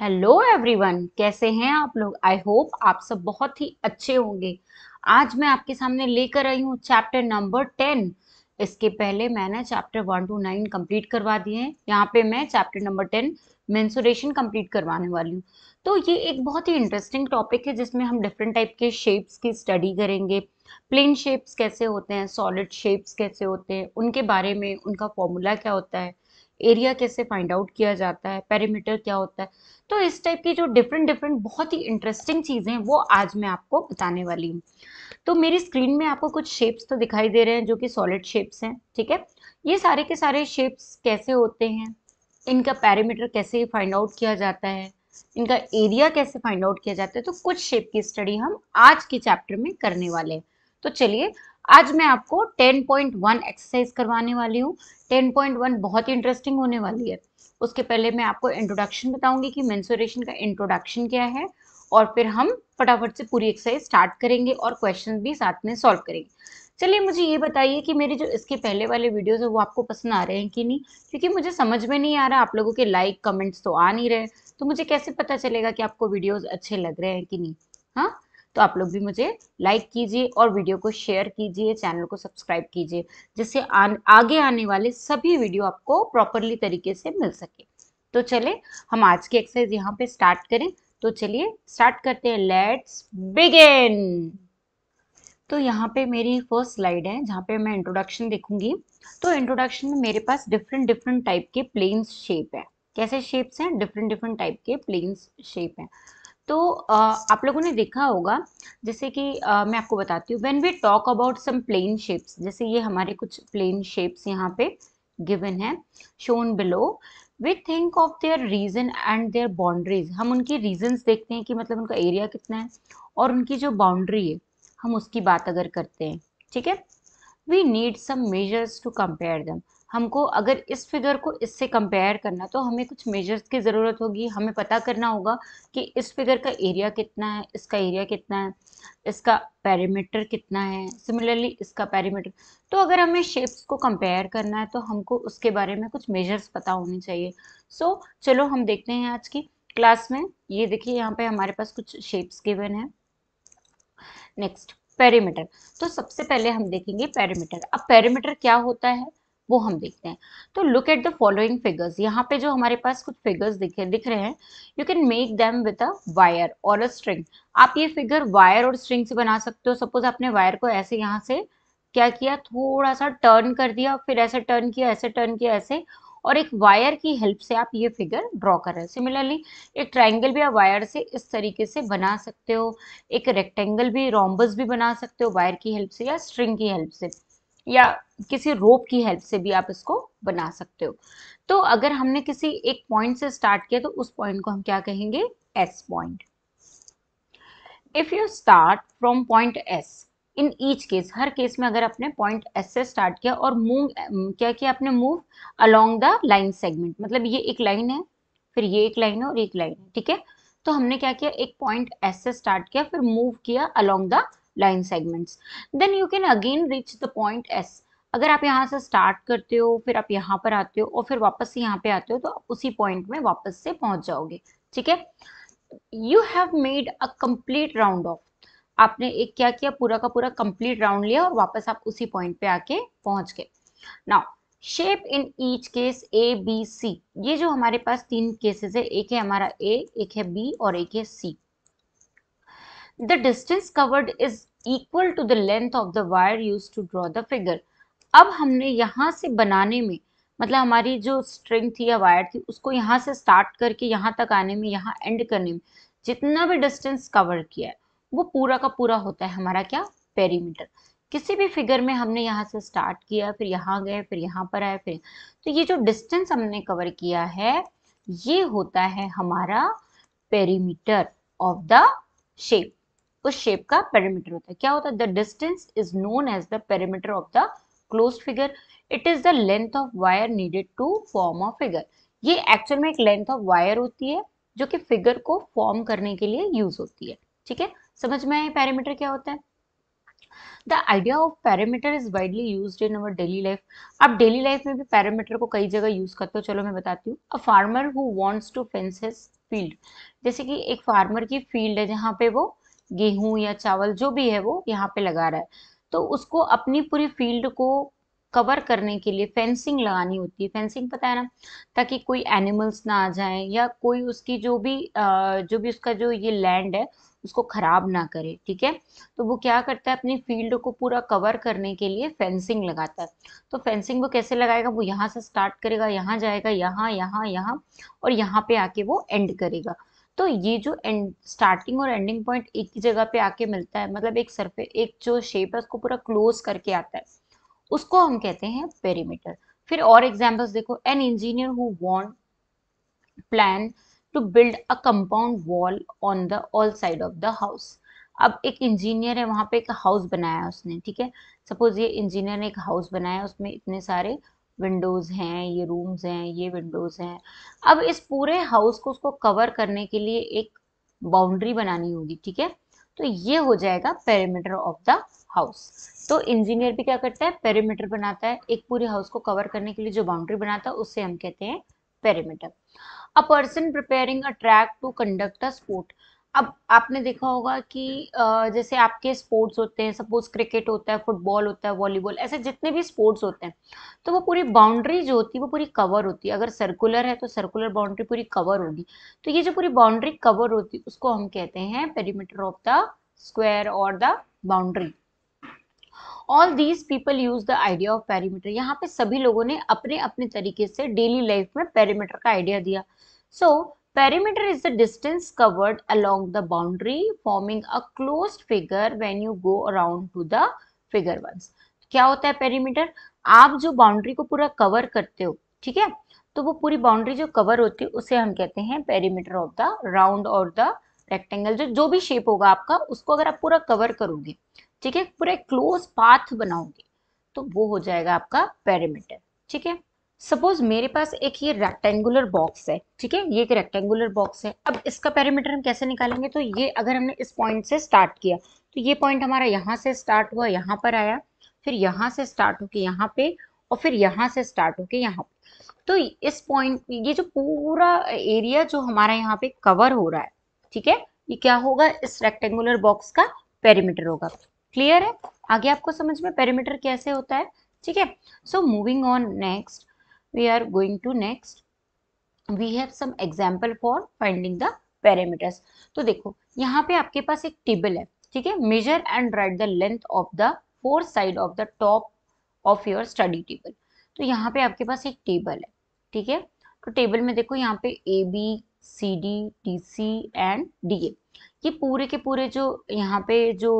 Hello everyone कैसे हैं आप लोग आई होप आप सब बहुत ही अच्छे होंगे आज मैं आपके सामने लेकर आई हूँ चैप्टर नंबर टेन इसके पहले मैंने chapter one two nine complete करवा दिए हैं यहाँ पे मैं chapter number ten mensuration complete करवाने वाली हूँ तो ये एक बहुत ही इंटरेस्टिंग टॉपिक है जिसमें हम डिफरेंट टाइप के शेप्स की स्टडी करेंगे प्लेन शेप्स कैसे होते हैं सॉलिड शेप्स कैसे होते हैं उनके बारे में उनका फॉर्मूला क्या होता है एरिया कैसे फाइंड आउट किया जाता है पेरीमीटर क्या होता है तो इस टाइप की जो डिफरेंट डिफरेंट बहुत ही इंटरेस्टिंग चीज़ें वो आज मैं आपको बताने वाली हूँ तो मेरी स्क्रीन में आपको कुछ शेप्स तो दिखाई दे रहे हैं जो कि सॉलिड शेप्स हैं ठीक है ये सारे के सारे शेप्स कैसे होते हैं इनका पैरामीटर कैसे फाइंड आउट किया जाता है इनका एरिया कैसे फाइंड आउट किया जाता है तो कुछ शेप की स्टडी हम आज के चैप्टर में करने वाले हैं तो चलिए आज मैं आपको 10.1 एक्सरसाइज करवाने वाली हूँ 10.1 बहुत ही इंटरेस्टिंग होने वाली है उसके पहले मैं आपको इंट्रोडक्शन बताऊंगी कि मेंसुरेशन का इंट्रोडक्शन क्या है और फिर हम फटाफट से पूरी एक्सरसाइज स्टार्ट करेंगे और क्वेश्चन भी साथ में सॉल्व करेंगे चलिए मुझे ये बताइए कि मेरे जो इसके पहले वाले वीडियोज है वो आपको पसंद आ रहे हैं कि नहीं क्योंकि मुझे समझ में नहीं आ रहा आप लोगों के लाइक कमेंट्स तो आ नहीं रहे तो मुझे कैसे पता चलेगा कि आपको वीडियोज अच्छे लग रहे हैं कि नहीं हाँ तो आप लोग भी मुझे लाइक कीजिए और वीडियो को शेयर कीजिए चैनल को सब्सक्राइब कीजिए जिससे आगे आने वाले सभी वीडियो आपको प्रॉपरली तरीके से मिल सके तो चले हम आज की एक्सरसाइज यहाँ पे स्टार्ट करें तो चलिए स्टार्ट करते हैं लेट्स बिगिन तो यहाँ पे मेरी फर्स्ट स्लाइड है जहाँ पे मैं इंट्रोडक्शन देखूंगी तो इंट्रोडक्शन में मेरे पास डिफरेंट डिफरेंट टाइप के प्लेन्स शेप है कैसे शेप्स हैं डिफरेंट डिफरेंट टाइप के प्लेन्स शेप हैं तो आप लोगों ने देखा होगा जैसे कि मैं आपको बताती हूँ when we talk about some plane shapes जैसे ये हमारे कुछ प्लेन शेप्स यहाँ पे गिवन है shown below we think of their region and their boundaries हम उनकी रीजन्स देखते हैं कि मतलब उनका एरिया कितना है और उनकी जो बाउंड्री है हम उसकी बात अगर करते हैं ठीक है we need some measures to compare them हमको अगर इस फिगर को इससे कंपेयर करना तो हमें कुछ मेजर्स की ज़रूरत होगी हमें पता करना होगा कि इस फिगर का एरिया कितना है इसका एरिया कितना है इसका पैरामीटर कितना है सिमिलरली इसका पैरामीटर तो अगर हमें शेप्स को कंपेयर करना है तो हमको उसके बारे में कुछ मेजर्स पता होने चाहिए सो so, चलो हम देखते हैं आज की क्लास में ये देखिए यहाँ पर हमारे पास कुछ शेप्स गिवन है नेक्स्ट पैरामीटर तो सबसे पहले हम देखेंगे पैरामीटर अब पैरामीटर क्या होता है वो हम देखते हैं तो look at the following figures यहाँ पे जो हमारे पास कुछ फिगर्स दिखे दिख रहे हैं you can make them with a wire or a string आप ये फिगर वायर और स्ट्रिंग से बना सकते हो सपोज आपने वायर को ऐसे यहाँ से क्या किया थोड़ा सा टर्न कर दिया फिर ऐसे टर्न किया ऐसे टर्न किया ऐसे और एक वायर की हेल्प से आप ये फिगर ड्रॉ कर रहे हैं सिमिलरली एक ट्राइंगल भी आप वायर से इस तरीके से बना सकते हो एक रेक्टेंगल भी रोम्बस भी बना सकते हो वायर की हेल्प से या स्ट्रिंग की हेल्प से या किसी रोप की हेल्प से भी आप इसको बना सकते हो तो अगर हमने किसी एक पॉइंट से स्टार्ट किया तो उस पॉइंट को हम क्या कहेंगे S point if you start from point S in each case हर केस में अगर आपने पॉइंट एस से स्टार्ट किया और मूव क्या किया आपने move along the line segment मतलब ये एक लाइन है फिर ये एक लाइन है और एक लाइन ठीक है तो हमने क्या किया एक पॉइंट एस से स्टार्ट किया फिर मूव किया along the line segments then you can again reach the point S अगर आप यहाँ से स्टार्ट करते हो फिर आप यहाँ पर आते हो और फिर वापस से यहाँ पे आते हो तो आप उसी पॉइंट में वापस से पहुंच जाओगे ठीक है you have made a complete round of आपने एक क्या किया पूरा का पूरा कंप्लीट राउंड लिया और वापस आप उसी पॉइंट पे आके पहुंच गए now shape in each case A B C ये जो हमारे पास तीन केसेस है एक है हमारा ए एक है बी और एक है सी The distance covered is equal to the length of the wire used to draw the figure. अब हमने यहाँ से बनाने में मतलब हमारी जो स्ट्रिंग थी या वायर थी उसको यहाँ से स्टार्ट करके यहाँ तक आने में यहाँ एंड करने में जितना भी डिस्टेंस कवर किया है वो पूरा का पूरा होता है हमारा क्या पेरीमीटर किसी भी फिगर में हमने यहाँ से स्टार्ट किया फिर यहाँ गए फिर यहाँ पर आए फिर तो ये जो डिस्टेंस हमने कवर किया है ये होता है हमारा पेरीमीटर ऑफ द शेप उस शेप का पेरीमीटर होता है क्या होता है the distance is known as the perimeter of the close figure it is the length of wire needed to form a figure ये एक्चुअल में एक लेंथ ऑफ वायर होती है जो कि फिगर को फॉर्म करने के लिए यूज होती है ठीक है समझ में आए पैरामीटर क्या होता है the idea of parameter is widely use in our daily life आप डेली लाइफ में भी पैरामीटर को कई जगह यूज करते हो चलो मैं बताती हूँ a farmer who wants to fence his field जैसे कि एक फार्मर की फील्ड है जहाँ पे वो गेहूं या चावल जो भी है वो यहाँ पे लगा रहा है तो उसको अपनी पूरी फील्ड को कवर करने के लिए फेंसिंग लगानी होती है फेंसिंग पता है ना ताकि कोई एनिमल्स ना आ जाए या कोई उसकी जो भी जो भी उसका जो ये लैंड है उसको खराब ना करे ठीक है तो वो क्या करता है अपनी फील्ड को पूरा कवर करने के लिए फेंसिंग लगाता है तो फेंसिंग वो कैसे लगाएगा वो यहाँ से स्टार्ट करेगा यहाँ जाएगा यहाँ यहाँ यहाँ और यहाँ पे आके वो एंड करेगा तो ये जो एंड स्टार्टिंग और एंडिंग पॉइंट एक ही जगह पे आके मिलता है मतलब एक सरफे एक जो शेप है उसको पूरा क्लोज करके आता है उसको हम कहते हैं पेरीमीटर फिर और एग्जाम्पल्स देखो an engineer who want plan to build a compound wall on the all side of the house अब एक इंजीनियर है वहां पे एक हाउस बनाया उसने ठीक है सपोज ये इंजीनियर ने एक हाउस बनाया उसमें इतने सारे विंडोज़ हैं ये रूम्स हैं ये विंडोज़ हैं अब इस पूरे हाउस को उसको कवर करने के लिए एक बाउंड्री बनानी होगी ठीक है तो ये हो जाएगा पेरीमीटर ऑफ द हाउस तो इंजीनियर भी क्या करता है पेरीमीटर बनाता है एक पूरे हाउस को कवर करने के लिए जो बाउंड्री बनाता है उससे हम कहते हैं perimeter a person preparing a track to conduct a sport अब आपने देखा होगा कि जैसे आपके स्पोर्ट्स होते हैं सपोज क्रिकेट होता है फुटबॉल होता है वॉलीबॉल ऐसे जितने भी स्पोर्ट्स होते हैं तो वो पूरी बाउंड्री जो होती है वो पूरी कवर होती है अगर सर्कुलर है तो सर्कुलर बाउंड्री पूरी कवर होगी तो ये जो पूरी बाउंड्री कवर होती है उसको हम कहते हैं पेरीमीटर ऑफ द स्क्वायर और the boundary all these people use the idea of perimeter यहाँ पे सभी लोगों ने अपने अपने तरीके से डेली लाइफ में पेरीमीटर का आइडिया दिया so so, Perimeter is the distance covered along the boundary forming a closed figure when you go around to the figure ones. क्या होता है पेरीमीटर आप जो बाउंड्री को पूरा कवर करते हो ठीक है तो वो पूरी बाउंड्री जो कवर होती है उसे हम कहते हैं पेरीमीटर ऑफ द राउंड और द रेक्टेंगल जो जो भी शेप होगा आपका उसको अगर आप पूरा कवर करोगे ठीक है पूरा क्लोज पाथ बनाओगे तो वो हो जाएगा आपका पेरीमीटर ठीक है सपोज मेरे पास एक ये रेक्टेंगुलर बॉक्स है ठीक है ये एक रेक्टेंगुलर बॉक्स है अब इसका पैरामीटर हम कैसे निकालेंगे तो ये अगर हमने इस पॉइंट से स्टार्ट किया तो ये पॉइंट हमारा यहाँ से स्टार्ट हुआ यहाँ पर आया फिर यहाँ से स्टार्ट होके यहाँ पे और फिर यहाँ से स्टार्ट होके यहाँ पे तो इस पॉइंट ये जो पूरा एरिया जो हमारा यहाँ पे कवर हो रहा है ठीक है ये क्या होगा इस रेक्टेंगुलर बॉक्स का पेरीमीटर होगा क्लियर है आगे आपको समझ में पेरीमीटर कैसे होता है ठीक है so moving on next we are going to next we have some example for finding the parameters तो देखो यहाँ पे आपके पास एक टेबल है ठीक है measure and write the length of the four side of the top of your study table तो यहाँ पे आपके पास एक टेबल है ठीक है तो टेबल में देखो यहाँ पे A B C D D C and D A ये पूरे के पूरे जो यहाँ पे जो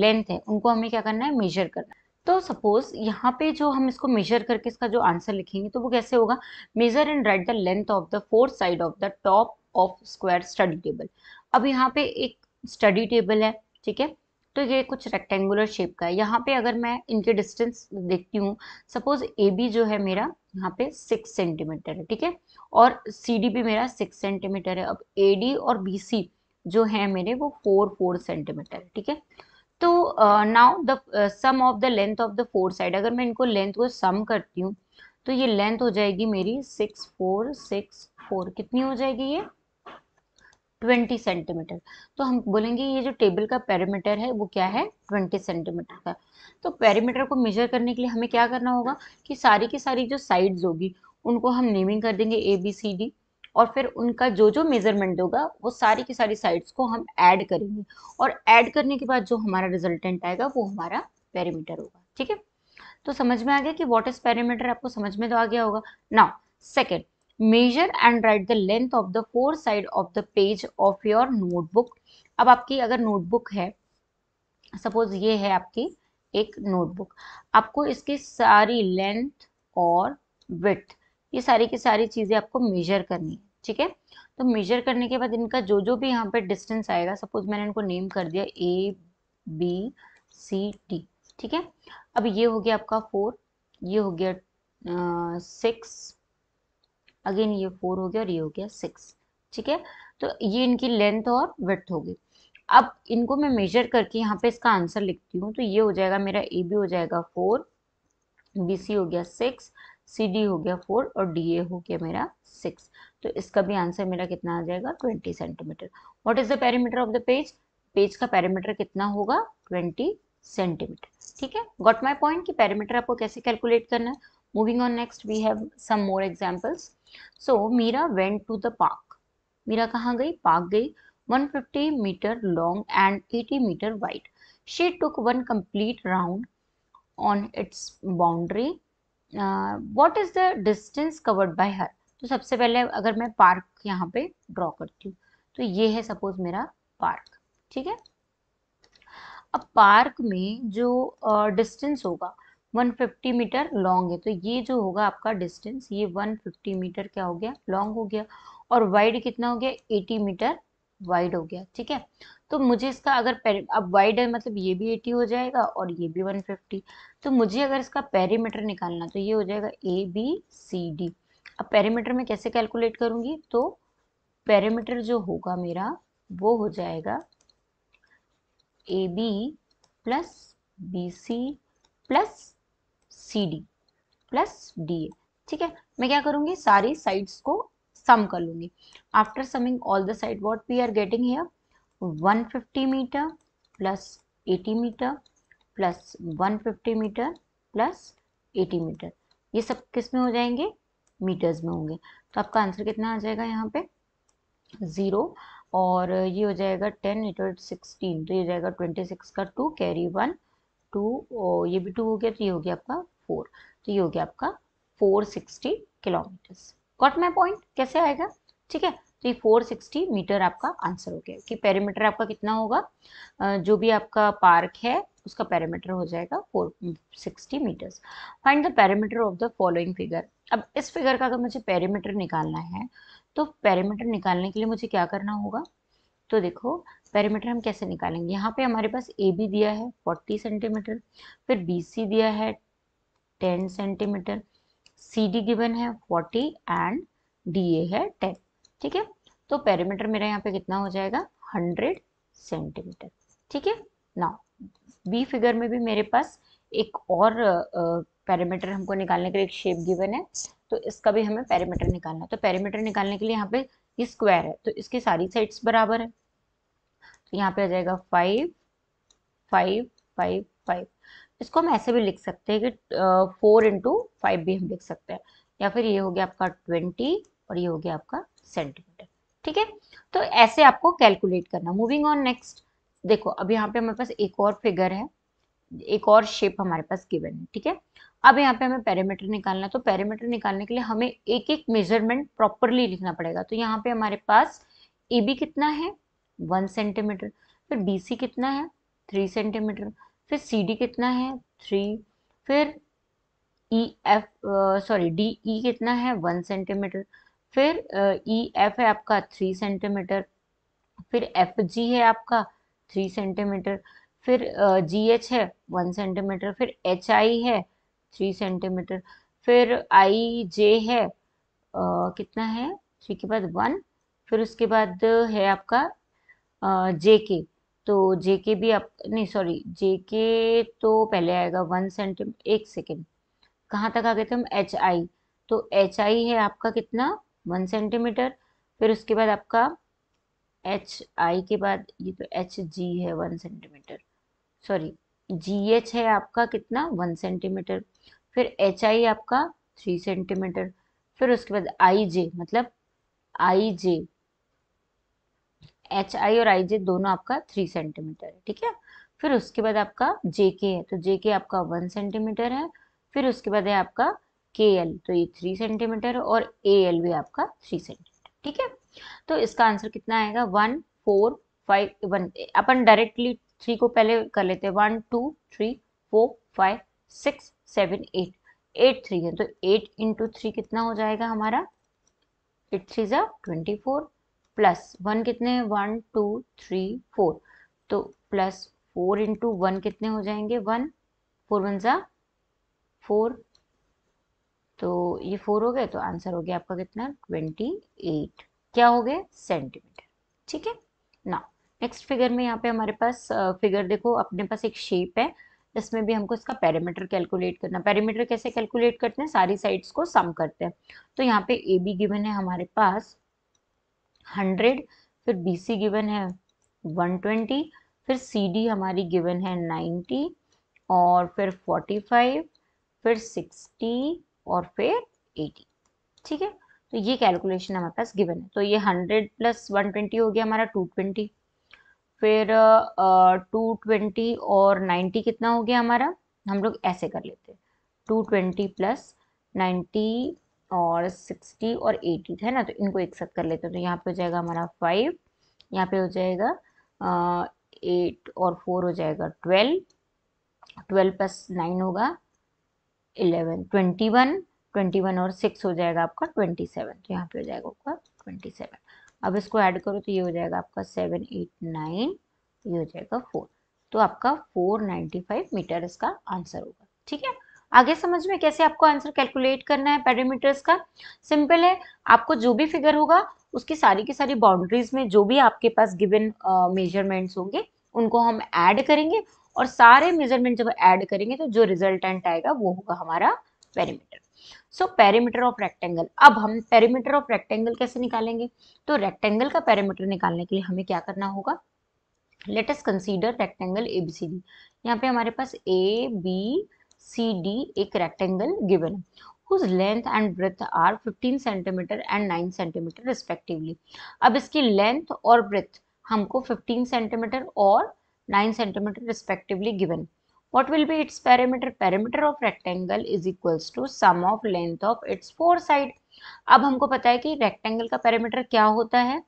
लेंथ है उनको हमें क्या करना है मेजर करना है तो सपोज यहाँ पे जो हम इसको मेजर करके इसका जो आंसर लिखेंगे तो वो कैसे होगा measure and write the length of the fourth side of the top of square study table अब यहाँ पे एक स्टडी टेबल है ठीक है तो ये कुछ रेक्टेंगुलर शेप का है यहाँ पे अगर मैं इनके डिस्टेंस देखती हूँ सपोज ए बी जो है मेरा यहाँ पे सिक्स सेंटीमीटर है ठीक है और सी डी भी मेरा सिक्स सेंटीमीटर है अब ए डी और बी सी जो है मेरे वो फोर फोर सेंटीमीटर है ठीक है तो now the sum of the length of the four side अगर मैं इनको लेंथ को सम करती हूँ तो ये लेंथ हो जाएगी मेरी सिक्स फोर सिक्स फोर कितनी हो जाएगी ये ट्वेंटी सेंटीमीटर तो हम बोलेंगे ये जो टेबल का पैरामीटर है वो क्या है ट्वेंटी सेंटीमीटर का तो पैरामीटर को मेजर करने के लिए हमें क्या करना होगा कि सारी की सारी जो साइड्स होगी उनको हम नेमिंग कर देंगे ए बी सी डी और फिर उनका जो जो मेज़रमेंट होगा वो सारी की सारी साइड्स को हम ऐड करेंगे और ऐड करने के बाद जो हमारा रिजल्टेंट आएगा वो हमारा पैरामीटर होगा ठीक है तो समझ में आ गया कि व्हाट इज पैरामीटर आपको समझ में तो आ गया होगा now second measure and write the length of the four side of the page of your notebook अब आपकी अगर नोटबुक है सपोज ये है आपकी एक नोटबुक आपको इसकी सारी लेंथ और विथ ये सारी की सारी चीज़ें आपको मेजर करनी है ठीक है तो मेजर करने के बाद इनका जो जो भी यहाँ पे डिस्टेंस आएगा सपोज मैंने इनको नेम कर दिया ए बी सी डी ठीक है अब ये हो गया आपका फोर ये हो गया सिक्स अगेन ये फोर हो गया और ये हो गया सिक्स ठीक है तो ये इनकी लेंथ और वेथ होगी अब इनको मैं मेजर करके यहाँ पे इसका आंसर लिखती हूँ तो ये हो जाएगा मेरा ए बी हो जाएगा फोर बी सी हो गया सिक्स सी डी हो गया फोर और डी ए हो गया मेरा सिक्स तो इसका भी आंसर मेरा कितना आ जाएगा twenty centimetre what is the parameter of the page page का पैरामीटर कितना होगा ट्वेंटी सेंटीमीटर ठीक है गॉट माई पॉइंट कि पैरामीटर आपको कैसे कैलकुलेट करना है moving on next we have some more examples so Meera went to the park Meera कहाँ गई पार्क गई 150 metre long and 80 metre wide she took one complete round on its boundary what is the distance covered by her तो सबसे पहले अगर मैं park यहाँ पे ड्रॉ करती हूँ तो ये है सपोज मेरा पार्क ठीक है अब पार्क में जो डिस्टेंस uh, होगा 150 मीटर लॉन्ग है तो ये जो होगा आपका डिस्टेंस ये 150 मीटर क्या हो गया लॉन्ग हो गया और वाइड कितना हो गया 80 मीटर वाइड हो गया ठीक है तो मुझे इसका अगर अब वाइड है मतलब ये भी एटी हो जाएगा और ये भी वन फिफ्टी तो मुझे अगर इसका पेरीमीटर निकालना तो ये हो जाएगा ए बी सी डी अब पेरीमीटर में कैसे कैलकुलेट करूँगी तो पेरीमीटर जो होगा मेरा वो हो जाएगा A B plus B C plus C D plus D A ठीक है मैं क्या करूँगी सारी साइड्स को सम कर लूँगी after summing all the side what we are getting here 150 metre plus 80 metre plus 150 metre plus 80 metre ये सब किस में हो जाएंगे मीटर्स में होंगे तो आपका आंसर कितना आ जाएगा यहाँ पे ज़ीरो और ये हो जाएगा टेन इटो सिक्सटीन तो ये हो जाएगा ट्वेंटी सिक्स का टू कैरी वन टू और ये भी टू हो गया तो ये हो गया आपका फोर तो ये हो गया आपका four sixty kilometres got my point कैसे आएगा ठीक है तो ये फोर सिक्सटी मीटर आपका आंसर हो गया कि पैरामीटर आपका कितना होगा जो भी आपका पार्क है उसका पैरामीटर हो जाएगा four sixty metres find the parameter of the following figure अब इस फिगर का अगर मुझे पैरामीटर निकालना है तो पैरामीटर निकालने के लिए मुझे क्या करना होगा तो देखो पैरामीटर हम कैसे निकालेंगे यहाँ पे हमारे पास ए बी दिया है 40 सेंटीमीटर फिर बी सी दिया है 10 सेंटीमीटर सी डी गिवन है 40 एंड डी ए है टेन ठीक है तो पेरीमीटर मेरा यहाँ पे कितना हो जाएगा हंड्रेड सेंटीमीटर ठीक है ना बी फिगर में भी मेरे पास एक और पैरामीटर हमको निकालने के लिए एक शेप गिवन है तो इसका भी हमें पैरामीटर निकालना है तो पैरामीटर निकालने के लिए यहाँ पे ये स्क्वायर है तो इसकी सारी साइड्स बराबर है तो यहाँ पे आ जाएगा फाइव फाइव फाइव फाइव इसको हम ऐसे भी लिख सकते हैं कि फोर इंटू फाइव भी हम लिख सकते हैं या फिर ये हो गया आपका ट्वेंटी और ये हो गया आपका सेंटीमीटर ठीक है तो ऐसे आपको कैलकुलेट करना मूविंग ऑन नेक्स्ट देखो अब यहाँ पे हमारे पास एक और फिगर है एक और शेप हमारे पास गिवन है ठीक है अब यहाँ पे हमें पैरामीटर निकालना है तो पैरामीटर निकालने के लिए हमें एक एक मेजरमेंट प्रॉपरली लिखना पड़ेगा तो यहाँ पे हमारे पास ए बी कितना है वन सेंटीमीटर फिर बी सी कितना है थ्री सेंटीमीटर फिर सी डी कितना है थ्री फिर E F sorry D E कितना है वन सेंटीमीटर फिर ई uh, एफ है आपका थ्री सेंटीमीटर फिर एफ जी है आपका थ्री सेंटीमीटर फिर जी uh, एच है वन सेंटीमीटर फिर एच आई है थ्री सेंटीमीटर फिर आई जे है uh, कितना है थ्री के बाद वन फिर उसके बाद है आपका जे uh, के तो जे के भी आप नहीं सॉरी जे के तो पहले आएगा वन सेंटीमीटर एक सेकेंड कहाँ तक आ गए थे हम एच आई तो एच आई है आपका कितना वन सेंटीमीटर फिर उसके बाद आपका एच आई के बाद ये तो एच जी है one centimetre sorry G H है आपका कितना वन सेंटीमीटर फिर एच आई आपका थ्री सेंटीमीटर फिर उसके बाद आई जे मतलब आई जे एच आई और आई जे दोनों आपका थ्री सेंटीमीटर है ठीक है फिर उसके बाद आपका जे के है तो जे के आपका वन सेंटीमीटर है फिर उसके बाद है आपका के एल तो ये थ्री सेंटीमीटर और ए एल भी आपका थ्री सेंटीमीटर ठीक है तो इसका आंसर कितना आएगा वन फोर फाइव वन अपन डायरेक्टली थ्री को पहले कर लेते हैं one two three four five six seven eight eight three है तो एट इंटू थ्री कितना हो जाएगा हमारा एट थ्री ज़ा ट्वेंटी फोर प्लस वन कितने वन टू थ्री फोर तो प्लस फोर इंटू वन कितने हो जाएंगे वन फोर वन ज़ा फोर तो ये फोर हो गए तो आंसर हो गया आपका कितना ट्वेंटी एट क्या हो गए सेंटीमीटर ठीक है ना नेक्स्ट फिगर में यहाँ पे हमारे पास फिगर देखो अपने पास एक शेप है इसमें भी हमको इसका पैरामीटर कैलकुलेट करना पैरामीटर कैसे कैलकुलेट करते हैं सारी साइड्स को सम करते हैं तो यहाँ पे ए बी गिवन है हमारे पास हंड्रेड फिर बी सी गिवन है वन ट्वेंटी फिर सी डी हमारी गिवन है नाइन्टी और फिर फोर्टी फाइव फिर सिक्सटी और फिर 80 ठीक है तो ये कैलकुलेशन हमारे पास गिवन है तो ये 100 प्लस 120 हो गया हमारा 220 फिर टू ट्वेंटी और 90 कितना हो गया हमारा हम लोग ऐसे कर लेते हैं टू ट्वेंटी प्लस नाइन्टी और सिक्सटी और एटी है ना तो इनको एक साथ कर लेते हैं तो यहाँ पे हो जाएगा हमारा फाइव यहाँ पे हो जाएगा एट और फोर हो जाएगा ट्वेल्व ट्वेल्व प्लस नाइन होगा eleven twenty one twenty one और सिक्स हो जाएगा आपका ट्वेंटी सेवन तो यहाँ पे हो जाएगा आपका ट्वेंटी सेवन अब इसको ऐड करो तो ये हो जाएगा आपका सेवन एट नाइन ये हो जाएगा फोर तो आपका फोर नाइन्टी फाइव मीटर इसका आंसर होगा ठीक है आगे समझ में कैसे आपको आंसर कैलकुलेट करना है पैरामीटर्स का सिंपल है आपको जो भी फिगर होगा उसकी सारी की सारी बाउंड्रीज में जो भी आपके पास गिवन मेजरमेंट्स uh, होंगे उनको हम ऐड करेंगे और सारे मेजरमेंट जब ऐड करेंगे तो जो रिजल्टेंट आएगा वो होगा हमारा perimeter so perimeter of rectangle अब हम पेरीमीटर ऑफ रेक्टेंगल कैसे निकालेंगे तो रेक्टेंगल का पेरीमीटर निकालने के लिए हमें क्या करना होगा let us consider rectangle A B C D यहाँ पे हमारे पास ए बी सी डी एक रेक्टेंगल गिवन है whose length and breadth are 15 centimetre and 9 centimetre respectively अब इसकी लेंथ और ब्रेथ हमको 15 सेंटीमीटर और 9 cm respectively given. What will be its perimeter? Perimeter of rectangle is equals to sum of length of its four side. अब हमको पता है कि रेक्टेंगल का पेरीमीटर क्या होता है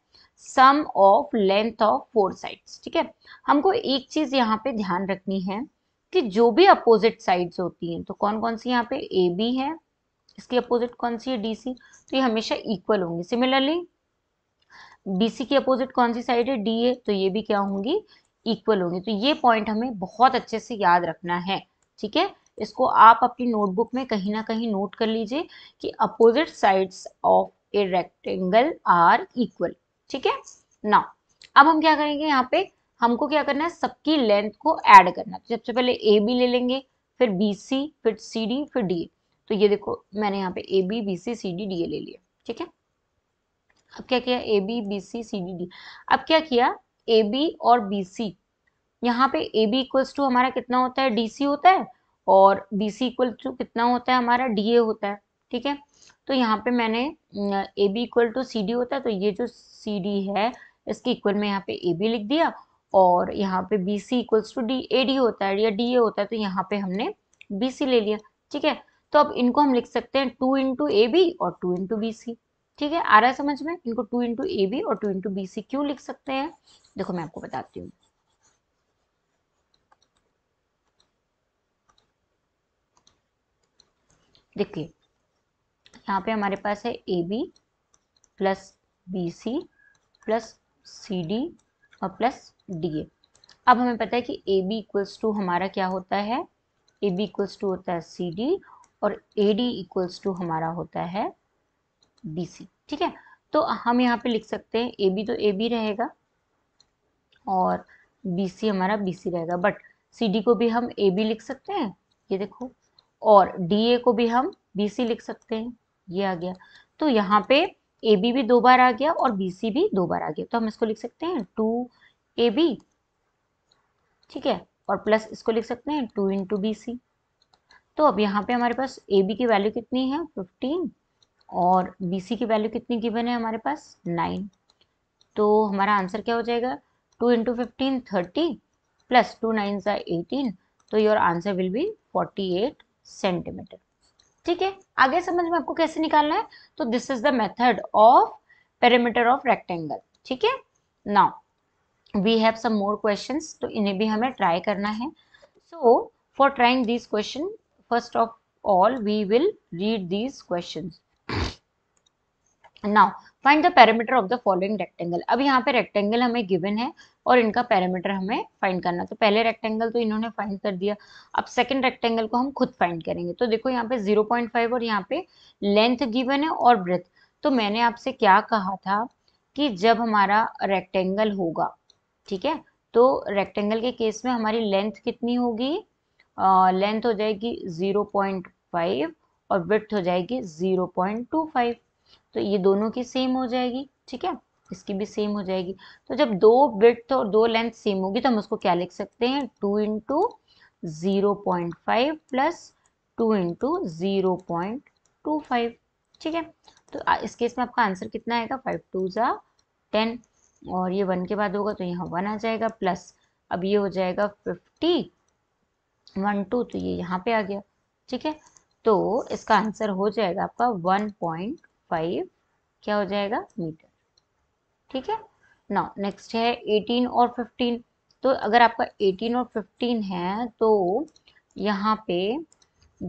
sum of length of four sides ठीक है हमको एक चीज यहाँ पे ध्यान रखनी है कि जो भी अपोजिट साइड्स होती हैं तो कौन कौन सी यहाँ पे ए बी है इसकी अपोजिट कौन सी है डी सी तो ये हमेशा इक्वल होंगी सिमिलरली बीसी की अपोजिट कौन सी साइड है डी ए तो ये भी क्या होंगी इक्वल होंगे तो ये पॉइंट हमें बहुत अच्छे से याद रखना है ठीक है इसको आप अपनी नोटबुक में कहीं ना कहीं नोट कर लीजिए कि opposite sides of a rectangle are equal ठीक है ना अब हम क्या करेंगे यहाँ पे हमको क्या करना है सबकी लेंथ को ऐड करना है तो सबसे पहले ए बी ले लेंगे फिर बी सी फिर सी डी फिर डी तो ये देखो मैंने यहाँ पे A B B C C D D A ले लिया ठीक है अब क्या किया A B B C C D D अब क्या किया ए बी और बी सी यहाँ पे ए बी इक्वल्स टू हमारा कितना होता है डी सी होता है और बी सी इक्वल टू कितना होता है हमारा डी ए होता है ठीक है तो यहाँ पे मैंने A B equal to C D होता है तो ये जो सी डी है इसके इक्वल में यहाँ पे ए बी लिख दिया और यहाँ पे B C equals to D A D होता है या डी ए होता है तो यहाँ पे हमने बी सी ले लिया ठीक है तो अब इनको हम लिख सकते हैं टू इंटू ए बी और टू इंटू बी सी ठीक है आ रहा है समझ में इनको टू इंटू ए बी और टू इंटू बी सी क्यों लिख सकते हैं देखो मैं आपको बताती हूँ देखिए यहाँ पे हमारे पास है A B plus B C plus C D और प्लस डी ए अब हमें पता है कि ए बी इक्वल्स टू हमारा क्या होता है ए बी इक्वल्स टू होता है सी डी और ए डी इक्वल्स टू हमारा होता है बी सी ठीक है तो हम यहाँ पे लिख सकते हैं ए बी तो ए बी रहेगा और बी सी हमारा बी सी रहेगा बट सी डी को भी हम ए बी लिख सकते हैं ये देखो और डी ए को भी हम बी सी लिख सकते हैं ये आ गया तो यहाँ पे ए बी भी दो बार आ गया और बी सी भी दो बार आ गया तो हम इसको लिख सकते हैं टू ए बी ठीक है और प्लस इसको लिख सकते हैं टू इंटू बी सी तो अब यहाँ पे हमारे पास ए बी की वैल्यू कितनी है फिफ्टीन और बी सी की वैल्यू कितनी गिवन है हमारे पास नाइन तो हमारा आंसर क्या हो जाएगा two into fifteen thirty plus two nine सा एटीन तो your answer will be eight centimetre ठीक है आगे समझ में आपको कैसे निकालना है तो this is the method of perimeter of rectangle ठीक है now we have some more questions तो इन्हें भी हमें ट्राई करना है so for trying this question first of all we will read these question now find the parameter of the following rectangle अब यहाँ पे रेक्टेंगल हमें गिवन है और इनका पैरामीटर हमें फाइंड करना तो पहले रेक्टेंगल तो इन्होंने फाइंड कर दिया अब सेकंड रेक्टेंगल को हम खुद फाइंड करेंगे तो देखो यहाँ पे 0.5 और यहाँ पे लेंथ गिवन है और ब्रेथ तो मैंने आपसे क्या कहा था कि जब हमारा रेक्टेंगल होगा ठीक है तो रेक्टेंगल के केस में हमारी लेंथ कितनी होगी लेंथ हो जाएगी जीरो और ब्रेथ हो जाएगी जीरो तो ये दोनों की सेम हो जाएगी ठीक है इसकी भी सेम हो जाएगी तो जब दो ब्रिथ और दो लेंथ सेम होगी तो हम उसको क्या लिख सकते हैं two into zero point five plus two into zero point two five ठीक है तो इस केस में आपका आंसर कितना आएगा फाइव टू ज़ा टेन और ये वन के बाद होगा तो यहाँ वन आ जाएगा प्लस अब ये हो जाएगा फिफ्टी वन टू तो ये यहाँ पे आ गया ठीक है तो इसका आंसर हो जाएगा आपका वन पॉइंट फाइव क्या हो जाएगा मीटर ठीक है ना नेक्स्ट है एटीन और फिफ्टीन तो अगर आपका एटीन और फिफ्टीन है तो यहाँ पे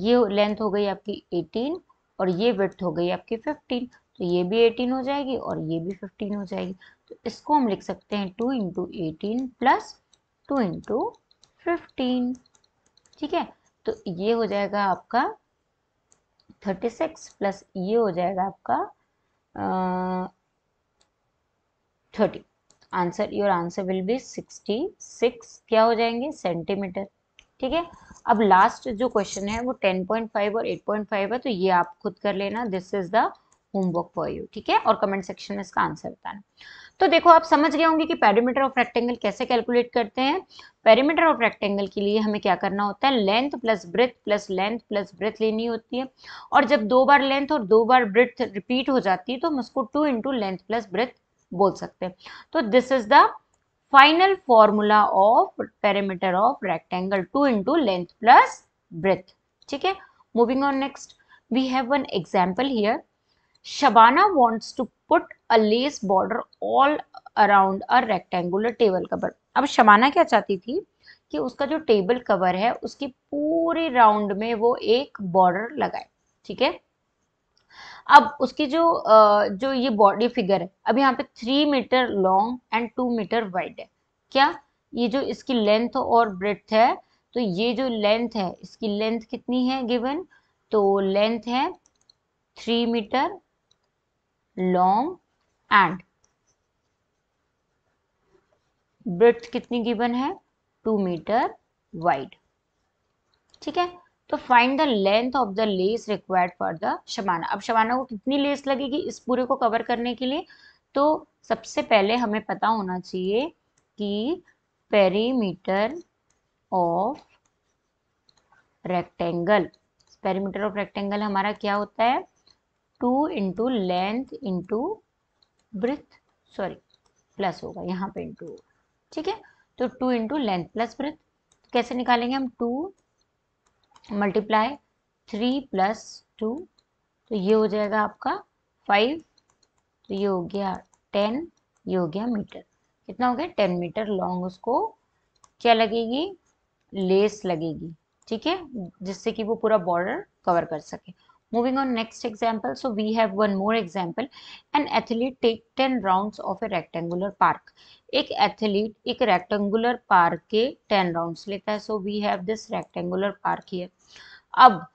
ये लेंथ हो गई आपकी एटीन और ये विथ हो गई आपकी फिफ्टीन तो ये भी एटीन हो जाएगी और ये भी फिफ्टीन हो जाएगी तो इसको हम लिख सकते हैं two into eighteen plus two into fifteen ठीक है तो ये हो जाएगा आपका थर्टी सिक्स प्लस ये हो जाएगा आपका thirty answer your answer will be sixty six क्या हो जाएंगे सेंटीमीटर ठीक है अब लास्ट जो क्वेश्चन है वो टेन पॉइंट फाइव और एट पॉइंट फाइव है तो ये आप खुद कर लेना this is the homework for you ठीक है और कमेंट सेक्शन में इसका आंसर बताना तो देखो आप समझ गए होंगे कि पेडीमीटर ऑफ रेक्टेंगल कैसे कैलकुलेट करते हैं पेरीमीटर ऑफ रेक्टेंगल के लिए हमें क्या करना होता है length plus breadth plus length plus breadth लेनी होती है और जब दो बार लेंथ और दो बार ब्रेथ रिपीट हो जाती है तो हम उसको two into length plus breadth बोल सकते हैं तो this is the final formula of perimeter of rectangle two into length plus breadth ठीक है moving on next we have one example here Shabana wants to put a lace border all around a rectangular table cover अब शमाना क्या चाहती थी कि उसका जो table cover है उसकी पूरी राउंड में वो एक बॉर्डर लगाए ठीक है अब उसकी जो जो ये बॉडी फिगर है अब यहाँ पे three metre long and two metre wide है क्या ये जो इसकी लेंथ और ब्रेथ है तो ये जो लेंथ है इसकी लेंथ कितनी है गिवन तो लेंथ है three metre long and breadth कितनी गिवन है टू मीटर वाइड ठीक है तो find the length of the lace required for the Shabana अब शबाना को कितनी लेस लगेगी इस पूरे को कवर करने के लिए तो सबसे पहले हमें पता होना चाहिए कि perimeter of rectangle perimeter of rectangle हमारा क्या होता है two into length into breadth sorry plus होगा यहाँ पे इंटू होगा ठीक है तो two into length plus breadth कैसे निकालेंगे हम two multiply three plus two तो ये हो जाएगा आपका फाइव तो ये हो गया टेन ये हो गया मीटर कितना हो गया टेन मीटर लॉन्ग उसको क्या लगेगी लेस लगेगी ठीक है जिससे कि वो पूरा बॉर्डर कवर कर सके Moving on next example. So we have one more example. An athlete take 10 rounds of a rectangular park. एक एथलीट एक रेक्टेंगुलर पार्क के 10 राउंड्स लेता है so we have this rectangular park here अब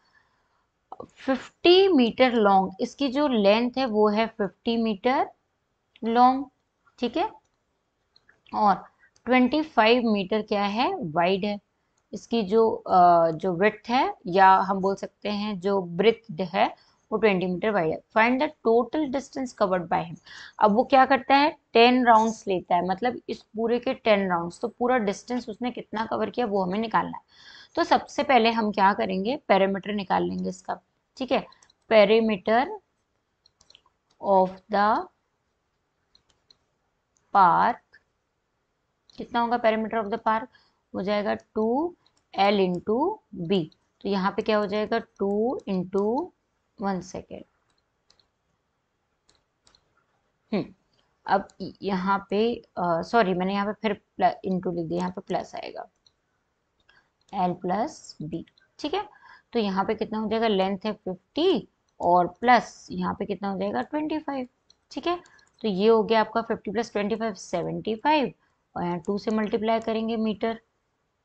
50 metre long इसकी जो length है वो है 50 मीटर लॉन्ग ठीक है और 25 मीटर क्या है वाइड है इसकी जो जो विथ है या हम बोल सकते हैं जो ब्रिथ है वो ट्वेंटी मीटर वाइड है find the total distance covered by him अब वो क्या करता है टेन राउंड्स लेता है मतलब इस पूरे के टेन राउंड्स तो पूरा डिस्टेंस उसने कितना कवर किया वो हमें निकालना है तो सबसे पहले हम क्या करेंगे पैरामीटर निकाल लेंगे इसका ठीक है पैरामीटर ऑफ द पार्क कितना होगा पैरामीटर ऑफ द पार्क हो जाएगा टू एल इंटू बी तो यहाँ पे क्या हो जाएगा two into one second hmm, अब यहाँ पे सॉरी मैंने यहाँ पे फिर इंटू लिख दिया यहाँ पे प्लस आएगा एल प्लस बी ठीक है तो यहाँ पे कितना हो जाएगा लेंथ है फिफ्टी और प्लस यहाँ पे कितना हो जाएगा ट्वेंटी फाइव ठीक है तो ये हो गया आपका fifty plus twenty five seventy five और यहाँ टू से मल्टीप्लाई करेंगे मीटर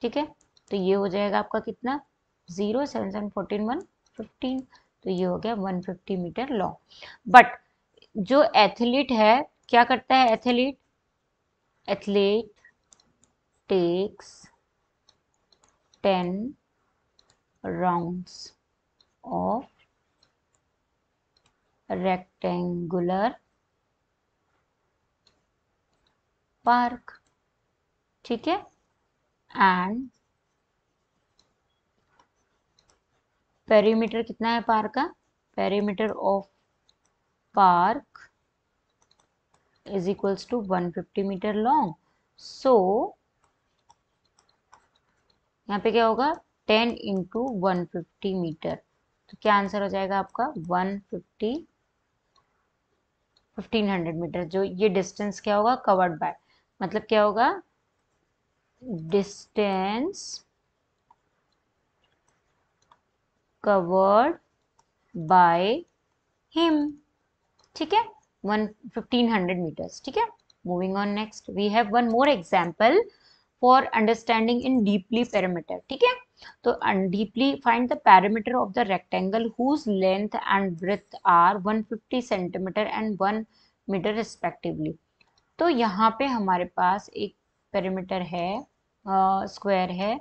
ठीक है तो ये हो जाएगा आपका कितना zero seven seven fourteen one fifteen तो ये हो गया one fifty metre long but जो एथलीट है क्या करता है athlete athlete takes ten rounds of rectangular park ठीक है एंड पेरीमीटर कितना है पार्क का perimeter of park is equals to 150 metre long so यहाँ पे क्या होगा 10 इंटू वन मीटर तो क्या आंसर हो जाएगा आपका 150 1500 मीटर जो ये डिस्टेंस क्या होगा कवर्ड बाय मतलब क्या होगा distance covered by him ठीक है वन फिफ्टीन हंड्रेड मीटर्स ठीक है moving on next we have one more example for understanding in deeply parameter ठीक है तो deeply find the parameter of the rectangle whose length and breadth are 150 centimetre and 1 metre respectively तो यहाँ पे हमारे पास एक पैरामीटर है स्क्वायर है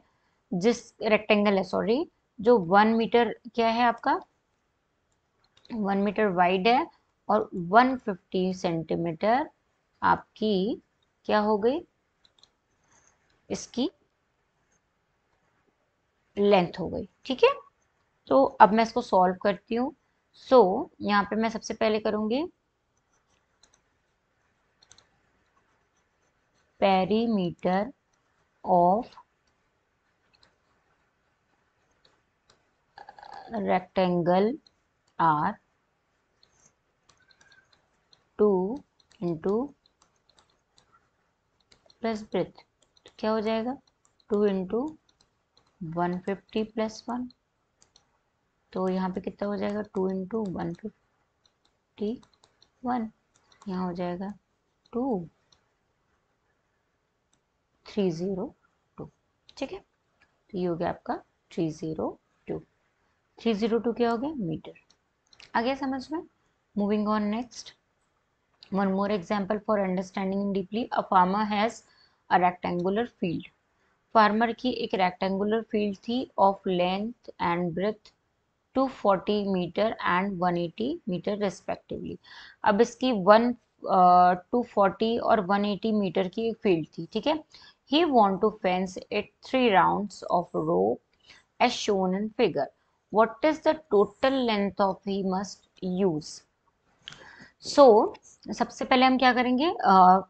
जिस रेक्टेंगल है सॉरी जो वन मीटर क्या है आपका वन मीटर वाइड है और वन फिफ्टी सेंटीमीटर आपकी क्या हो गई इसकी लेंथ हो गई ठीक है तो अब मैं इसको सॉल्व करती हूँ सो so, यहाँ पे मैं सबसे पहले करूंगी perimeter of rectangle are 2 into plus breadth क्या हो जाएगा two into one fifty plus one तो यहाँ पे कितना हो जाएगा two into one fifty one यहाँ हो जाएगा टू थ्री ज़ीरो टू ठीक है तो ये हो गया आपका three zero two three zero two क्या हो गया मीटर आ गया समझ में moving on next one more example for understanding deeply a farmer has a rectangular field farmer की एक रेक्टेंगुलर फील्ड थी of length and breadth 240 metre and 180 metre respectively अब इसकी वन टू फोर्टी और 180 मीटर की एक फील्ड थी ठीक है He want to fence it three rounds of rope as shown in figure. What is the total length of he must use? so, सबसे पहले हम क्या करेंगे uh,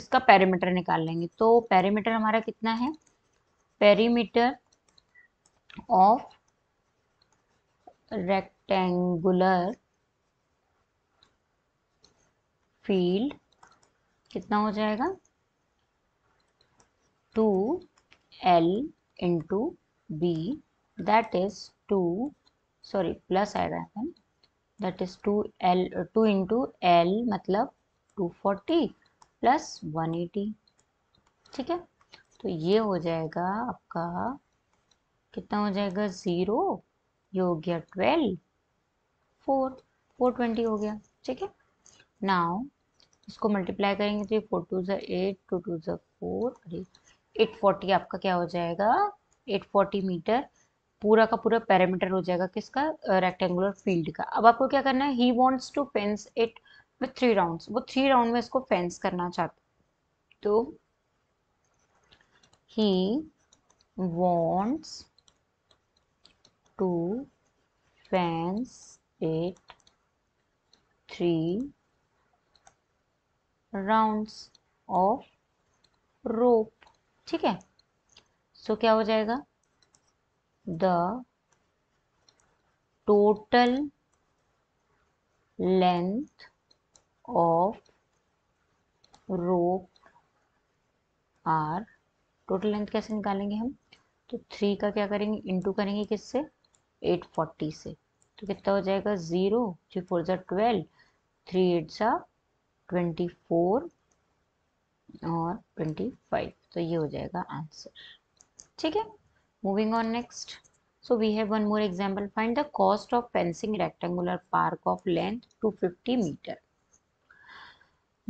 इसका पैरामीटर निकाल लेंगे तो पैरामीटर हमारा कितना है पैरीमीटर ऑफ रेक्टेंगुलर फील्ड कितना हो जाएगा two L into B that is two sorry plus I reckon that is two L two into L मतलब फोर्टी प्लस एटी ठीक है तो ये हो जाएगा आपका कितना हो जाएगा ज़ीरो ये हो गया ट्वेल्व फोर फोर ट्वेंटी हो गया ठीक है नाउ इसको मल्टीप्लाई करेंगे तो ये फोर टू ज़ा एट टू टू ज़ा फोर अरे 840 आपका क्या हो जाएगा 840 मीटर पूरा का पूरा पैरामीटर हो जाएगा किसका रेक्टेंगुलर फील्ड का अब आपको क्या करना है he wants to fence it with three round वो थ्री राउंड में इसको फेंस करना चाहते तो he wants to fence it three rounds of rope ठीक है सो क्या हो जाएगा the total length of rope or total length कैसे निकालेंगे हम तो थ्री का क्या करेंगे इंटू करेंगे किससे एट फोर्टी से तो कितना हो जाएगा ज़ीरो थ्री फोर ज़ा ट्वेल्व थ्री एट ज़ा ट्वेंटी फोर और ट्वेंटी फाइव तो ये हो जाएगा आंसर ठीक है moving on next so we have one more example find the cost of fencing rectangular park of length two fifty metre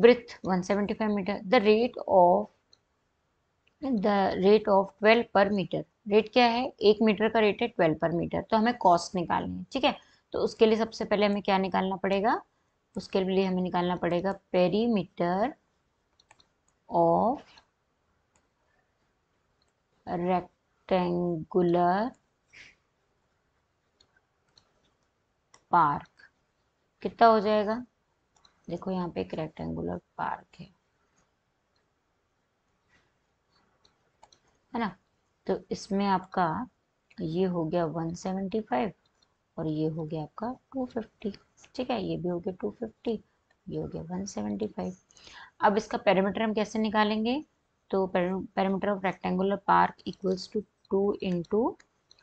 breadth one seventy five metre the rate of the rate of twelve per metre rate क्या है एक metre का rate है twelve per metre तो हमें cost निकालनी है ठीक है तो उसके लिए सबसे पहले हमें क्या निकालना पड़ेगा उसके लिए हमें निकालना पड़ेगा पेरीमीटर ऑफ रेक्टेंगुलर पार्क कितना हो जाएगा देखो यहाँ पे एक रेक्टेंगुलर पार्क है है ना तो इसमें आपका ये हो गया 175 और ये हो गया आपका 250 ठीक है ये भी हो गया 250 ये हो गया 175 अब इसका पैरामीटर हम कैसे निकालेंगे तो parameter of rectangular park equals to two into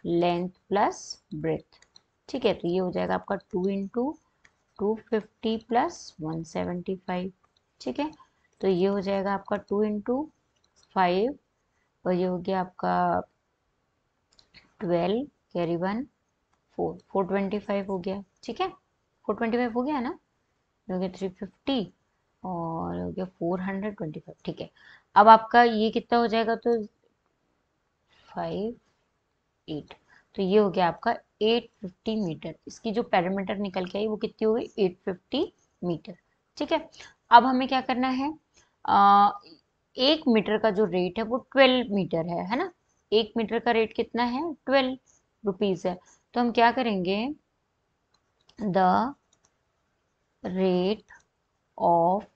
length plus breadth ठीक है तो ये हो जाएगा आपका two into two fifty plus one seventy five ठीक है तो ये हो जाएगा आपका टू इंटू फाइव और ये हो गया आपका twelve carry one four four twenty five हो गया ठीक है फोर ट्वेंटी फाइव हो गया ना हो गया थ्री फिफ्टी और हो गया फोर हंड्रेड ट्वेंटी फाइव ठीक है अब आपका ये कितना हो जाएगा तो फाइव एट तो ये हो गया आपका एट फिफ्टी मीटर इसकी जो पैरामीटर निकल के आई वो कितनी हो गई एट फिफ्टी मीटर ठीक है अब हमें क्या करना है आ, एक मीटर का जो रेट है वो ट्वेल्व मीटर है है ना एक मीटर का रेट कितना है ट्वेल्व रुपीज है तो हम क्या करेंगे the rate of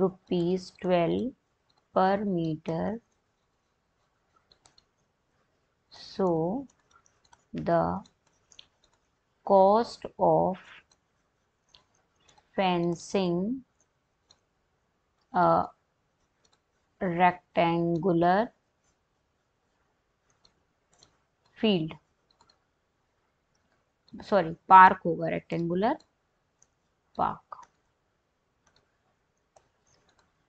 rupees 12 per meter so the cost of fencing a uh, rectangular field sorry park over rectangular park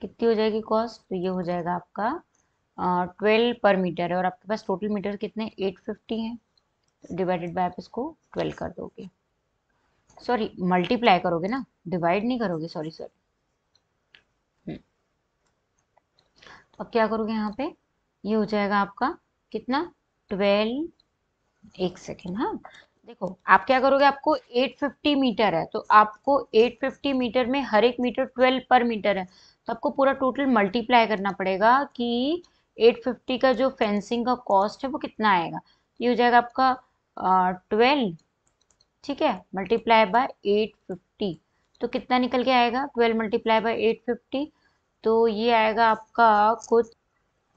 कितनी हो जाएगी कॉस्ट तो ये हो जाएगा आपका ट्वेल्व पर मीटर है और आपके पास टोटल मीटर कितने एट फिफ्टी हैं डिवाइडेड बाय आप इसको ट्वेल्व कर दोगे सॉरी मल्टीप्लाई करोगे ना डिवाइड नहीं करोगे सॉरी सॉरी हम्म। तो अब क्या करोगे यहाँ पे ये हो जाएगा आपका कितना ट्वेल्व एक सेकेंड हाँ देखो आप क्या करोगे आपको 850 मीटर है तो आपको 850 मीटर में हर एक मीटर 12 पर मीटर है तो आपको पूरा टोटल मल्टीप्लाई करना पड़ेगा कि 850 का जो फेंसिंग का कॉस्ट है वो कितना आएगा ये हो जाएगा आपका ट्वेल्व ठीक है मल्टीप्लाई बाय 850 फिफ्टी तो कितना निकल के आएगा twelve multiply by eight fifty तो ये आएगा आपका कुछ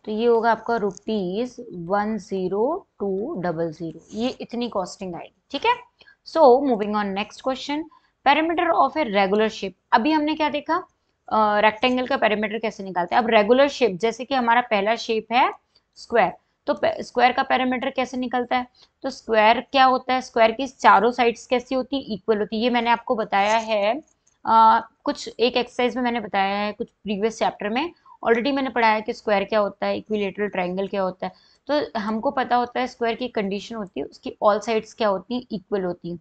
तो ये होगा आपका rupees one zero two double zero ये इतनी कॉस्टिंग आएगी ठीक है so moving on next question parameter of a regular shape अभी हमने क्या देखा रेक्टेंगल का पैरामीटर कैसे निकालते हैं अब रेगुलर शेप जैसे कि हमारा पहला शेप है स्क्वायर तो स्क्वायर का पैरामीटर कैसे निकलता है तो स्क्वायर क्या होता है स्क्वायर की चारों साइड्स कैसी होती है इक्वल होती है ये मैंने आपको बताया है आ, कुछ एक एक्सरसाइज में मैंने बताया है कुछ प्रीवियस चैप्टर में ऑलरेडी मैंने पढ़ाया है कि स्क्वायर क्या होता है इक्विलेटरल ट्राइंगल क्या होता है तो हमको पता होता है स्क्वायर की कंडीशन होती है उसकी ऑल साइड्स क्या होती हैं इक्वल होती हैं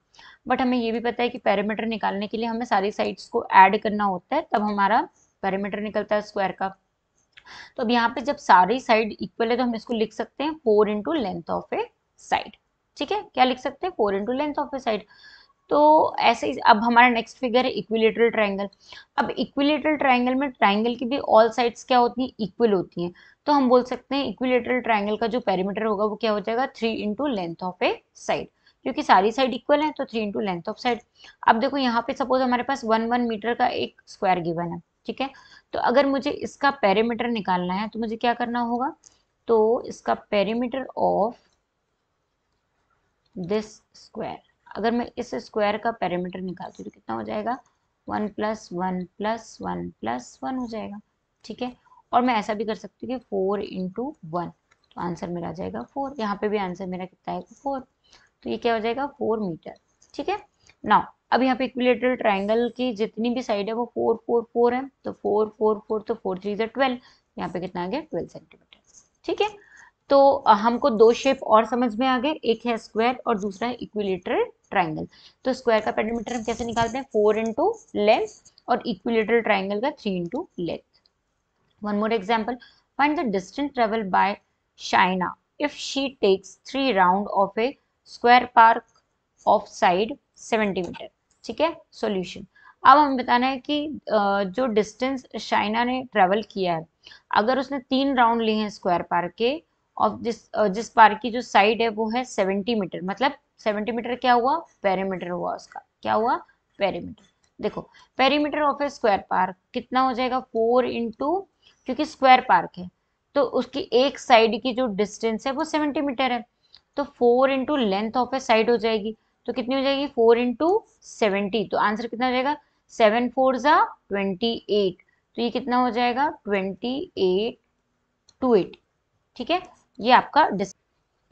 बट हमें ये भी पता है कि पैरामीटर निकालने के लिए हमें सारी साइड्स को ऐड करना होता है तब हमारा पैरामीटर निकलता है स्क्वायर का तो अब यहाँ पे जब सारी साइड इक्वल है तो हम इसको लिख सकते हैं four into length of a side ठीक है क्या लिख सकते हैं four into length of a side तो ऐसे अब हमारा नेक्स्ट फिगर है इक्विलेटरल ट्राइंगल अब इक्विलेटरल ट्राइंगल में ट्राइंगल की भी ऑल साइड्स क्या होती हैं इक्वल होती हैं तो हम बोल सकते हैं इक्विलेटरल ट्राइंगल का जो पैरामीटर होगा वो क्या हो जाएगा three into length of a side क्योंकि सारी साइड इक्वल है तो three into length of side अब देखो यहाँ पे सपोज हमारे पास वन वन मीटर का एक स्क्वायर गिवन है ठीक है तो अगर मुझे इसका पैरामीटर निकालना है तो मुझे क्या करना होगा तो इसका पैरामीटर ऑफ दिस स्क्वायर अगर मैं इस स्क्वायर का पैरामीटर निकालती हूँ तो कितना हो जाएगा one plus one plus one plus one हो जाएगा ठीक है और मैं ऐसा भी कर सकती हूँ कि फोर इंटू वन तो आंसर मेरा आ जाएगा फोर यहाँ पे भी आंसर मेरा कितना आएगा फोर तो ये क्या हो जाएगा फोर मीटर ठीक है नाउ अब यहाँ पे इक्विलेटरल ट्राइंगल की जितनी भी साइड है वो फोर फोर फोर है तो फोर फोर फोर तो फोर थ्री ट्वेल्व यहाँ पे कितना आ गया ट्वेल्व सेंटीमीटर ठीक है तो हमको दो शेप और समझ में आ गए एक है स्क्वायर और दूसरा है इक्विलेटरल ट्राइंगल तो स्क्वायर का पेरीमीटर हम कैसे निकालते हैं फोर इंटू लेंथ और इक्विलेटरल ट्राइंगल का three into length one more example find the distance travel by Shaina if she takes three round of a square park of side seventy metre ठीक है solution अब हमें बताना है कि जो डिस्टेंस शाइना ने ट्रेवल किया है अगर उसने तीन राउंड लिए हैं स्क्वायर पार्क के और uh, जिस जिस पार्क की जो साइड है वो है सेवेंटी मीटर मतलब सेवेंटी मीटर क्या हुआ पेरीमीटर हुआ उसका क्या हुआ पेरीमीटर देखो perimeter of a square park कितना हो जाएगा फोर इंटू क्योंकि स्क्वायर पार्क है तो उसकी एक साइड की जो डिस्टेंस है वो सेवेंटी मीटर है तो four into length of a side हो जाएगी तो कितनी हो जाएगी फोर इंटू सेवेंटी तो आंसर कितना हो जाएगा सेवन फोर ज़ा ट्वेंटी एट तो ये कितना हो जाएगा ट्वेंटी एट टू एट ठीक है ये आपका डिस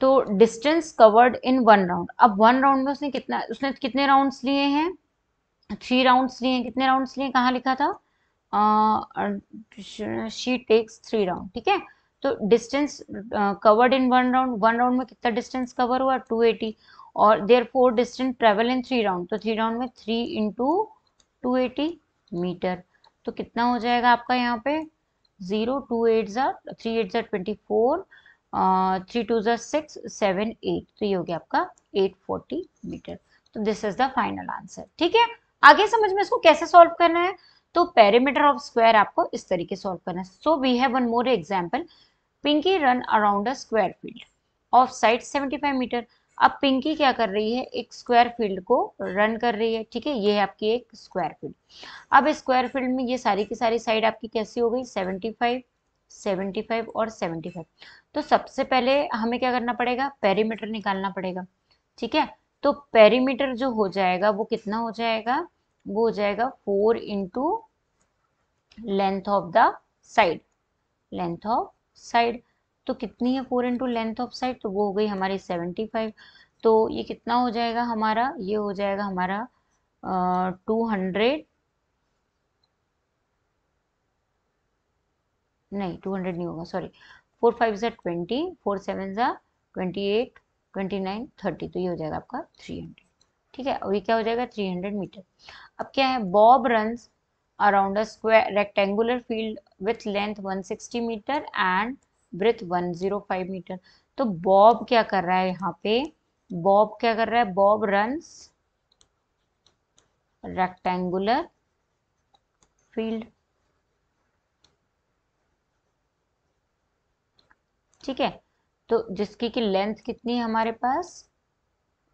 तो distance covered in one round अब वन राउंड में उसने कितना उसने कितने राउंड्स लिए हैं थ्री राउंड्स लिए हैं कितने राउंड्स लिए कहाँ लिखा था शी टेक्स थ्री राउंड ठीक है तो distance covered in one round one round में कितना डिस्टेंस कवर हुआ टू एटी और therefore distance travel in three round तो थ्री राउंड में three into two eighty metre तो कितना हो जाएगा आपका यहाँ पे जीरो टू एट ज़ार थ्री एट ज़ार ट्वेंटी फोर थ्री टू ज़ा सिक्स सेवन एट तो ये हो गया आपका एट फोर्टी मीटर तो this is the final answer ठीक है आगे समझ में इसको कैसे सॉल्व करना है तो पेरीमीटर ऑफ स्क्वायर आपको इस तरीके सॉल्व करना है so we have one more example Pinky run around a square field of side 75 metre अब पिंकी क्या कर रही है एक स्क्वायर फील्ड को रन कर रही है ठीक है ये है आपकी एक स्क्वायर फील्ड अब स्क्वायर फील्ड में ये सारी की सारी साइड आपकी कैसी हो गई 75 सेवेंटी फाइव और फाइव तो सबसे पहले हमें क्या करना पड़ेगा पेरीमीटर निकालना पड़ेगा ठीक है तो पेरीमीटर जो हो जाएगा वो कितना हो जाएगा वो हो जाएगा four into length of the side length of side तो कितनी है four into length of side तो वो हो गई हमारी सेवेंटी फाइव तो ये कितना हो जाएगा हमारा ये हो जाएगा हमारा टू हंड्रेड नहीं टू हंड्रेड नहीं होगा सॉरी फोर फाइव ज़ा ट्वेंटी फोर सेवन ज़ा twenty eight twenty nine thirty तो ये हो जाएगा आपका थ्री हंड्रेड ठीक है और ये क्या हो जाएगा थ्री हंड्रेड मीटर अब क्या है Bob runs around a square rectangular field with length sixty metre and breadth five metre तो बॉब क्या कर रहा है यहाँ पे बॉब क्या कर रहा है बॉब रन्स रेक्टेंगुलर फील्ड ठीक है तो जिसकी की लेंथ कितनी है हमारे पास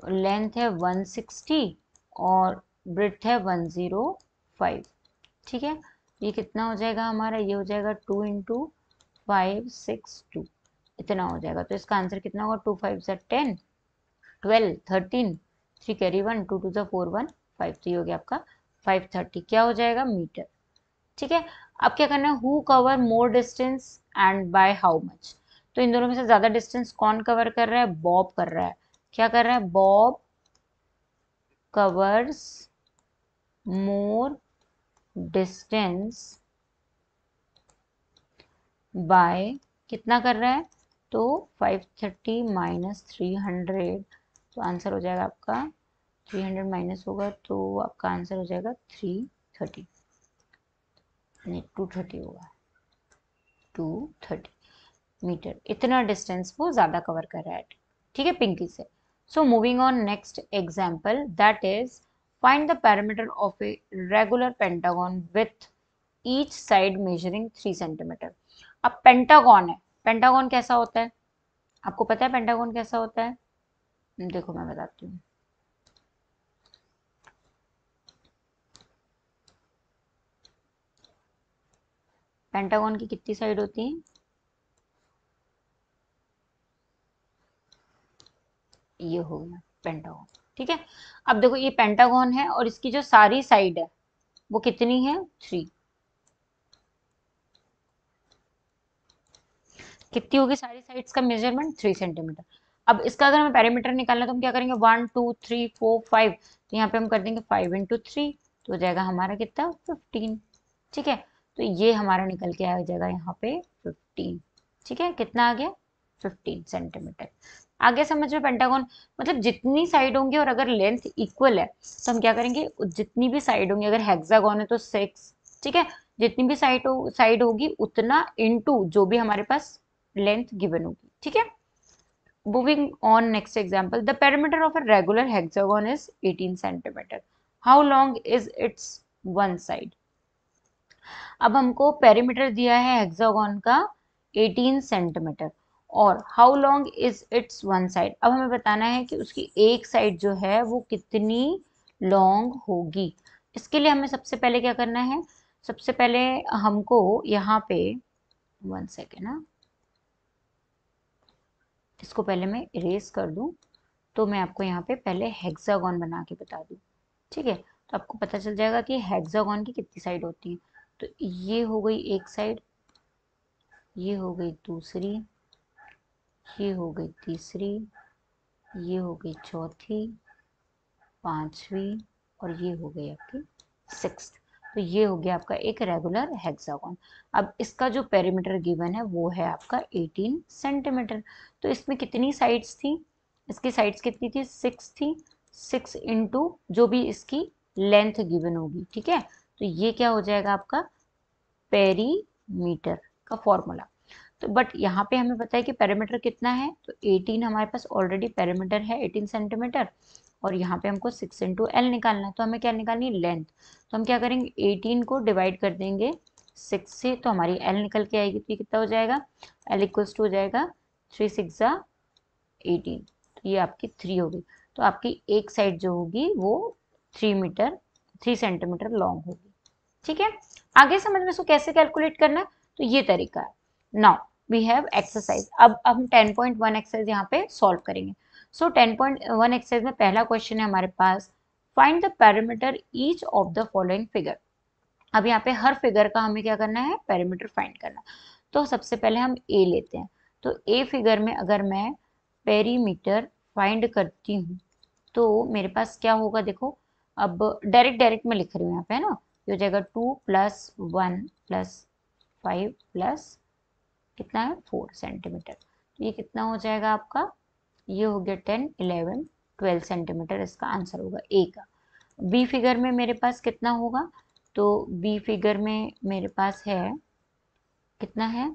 लेंथ है 160 और ब्रिथ है 105 ठीक है ये कितना हो जाएगा हमारा ये हो जाएगा two into five six two इतना हो जाएगा तो इसका आंसर कितना होगा two five sir ten twelve thirteen three carry one two two ज़ा फोर वन फाइव थ्री हो गया आपका फाइव थर्टी क्या हो जाएगा मीटर ठीक है अब क्या करना है who cover more distance and by how much तो इन दोनों में से ज्यादा डिस्टेंस कौन कवर कर रहा है बॉब कर रहा है क्या कर रहा है Bob covers more distance by कितना कर रहा है तो 530 माइनस थ्री हंड्रेड तो आंसर हो जाएगा आपका 300 माइनस होगा तो आपका आंसर हो जाएगा 330 नहीं थर्टी होगा टू थर्टी मीटर इतना डिस्टेंस वो ज़्यादा कवर कर रहा है ठीक है पिंकी से so moving on next example that is find the parameter of a regular pentagon with each side measuring three centimetre अब पेंटागॉन है पेंटागॉन कैसा होता है आपको पता है पेंटागॉन कैसा होता है हम्म, देखो मैं बताती हूँ पेंटागॉन की कितनी साइड होती है ये हो गया पेंटागॉन ठीक है अब देखो ये पेंटागॉन है और इसकी जो सारी साइड है वो कितनी है थ्री कितनी होगी सारी साइड्स का मेजरमेंट थ्री सेंटीमीटर अब इसका अगर हमें पैरामीटर निकालना तो हम क्या करेंगे one two three four five तो यहाँ पे हम कर देंगे फाइव इंटू थ्री तो हो जाएगा हमारा कितना फिफ्टीन ठीक है तो ये हमारा निकल के आ जाएगा यहाँ पे फिफ्टीन ठीक है कितना आ गया फिफ्टीन सेंटीमीटर आगे समझ में पेंटागोन मतलब जितनी साइड होंगी और अगर लेंथ इक्वल है तो हम क्या करेंगे जितनी भी साइड होंगी अगर हेक्सागोन है तो सिक्स ठीक है जितनी भी साइड साइड होगी उतना इनटू जो भी हमारे पास लेंथ गिवन होगी ठीक है moving on next example the perimeter of a regular hexagon is eighteen centimetre how long is its one side अब हमको पेरीमीटर दिया है हेक्सागोन का 18 सेंटीमीटर और how long is its one side अब हमें बताना है कि उसकी एक साइड जो है वो कितनी लॉन्ग होगी इसके लिए हमें सबसे पहले क्या करना है सबसे पहले हमको यहाँ पे वन सेकेंड ना इसको पहले मैं इरेज कर दूं तो मैं आपको यहाँ पे पहले हेक्सागोन बना के बता दूं ठीक है तो आपको पता चल जाएगा कि हेक्सागोन की कितनी साइड होती है तो ये हो गई एक साइड ये हो गई दूसरी ये हो गई तीसरी ये हो गई चौथी पांचवी और ये हो गई आपकी सिक्स तो ये हो गया आपका एक रेगुलर हेक्सागोन अब इसका जो पेरीमीटर गिवन है वो है आपका 18 सेंटीमीटर तो इसमें कितनी साइड्स थी इसकी साइड्स कितनी थी सिक्स थी सिक्स इंटू जो भी इसकी लेंथ गिवन होगी ठीक है तो ये क्या हो जाएगा आपका पेरीमीटर का फॉर्मूला तो बट यहाँ पे हमें पता है कि पैरामीटर कितना है तो 18 हमारे पास ऑलरेडी पैरामीटर है 18 सेंटीमीटर और यहाँ पे हमको सिक्स इंटू एल निकालना है तो हमें क्या निकालनी है लेंथ तो हम क्या करेंगे 18 को डिवाइड कर देंगे 6 से तो हमारी एल निकल के आएगी तो ये कितना हो जाएगा एल इक्वल्स टू हो जाएगा थ्री सिक्स ज़ा एटीन तो ये आपकी थ्री होगी तो आपकी एक साइड जो होगी वो three metre three centimetre long होगी ठीक है आगे समझ में इसको कैसे कैलकुलेट करना है तो ये तरीका है नाउ वी हैव एक्सरसाइज अब हम टेन पॉइंट वन एक्सरसाइज यहाँ पे सॉल्व करेंगे so ten point one exercise में पहला क्वेश्चन है हमारे पास find the parameter each of the following figure अब यहाँ पे हर फिगर का हमें क्या करना है पैरामीटर फाइंड करना तो सबसे पहले हम ए लेते हैं तो ए फिगर में अगर मैं पेरीमीटर फाइंड करती हूँ तो मेरे पास क्या होगा देखो अब डायरेक्ट डायरेक्ट मैं लिख रही हूँ यहाँ पे है ना ये हो जाएगा two plus one plus five plus कितना है फोर सेंटीमीटर तो ये कितना हो जाएगा आपका ये हो गया टेन इलेवन ट्वेल्व सेंटीमीटर इसका आंसर होगा ए का बी फिगर में मेरे पास कितना होगा तो बी फिगर में मेरे पास है कितना है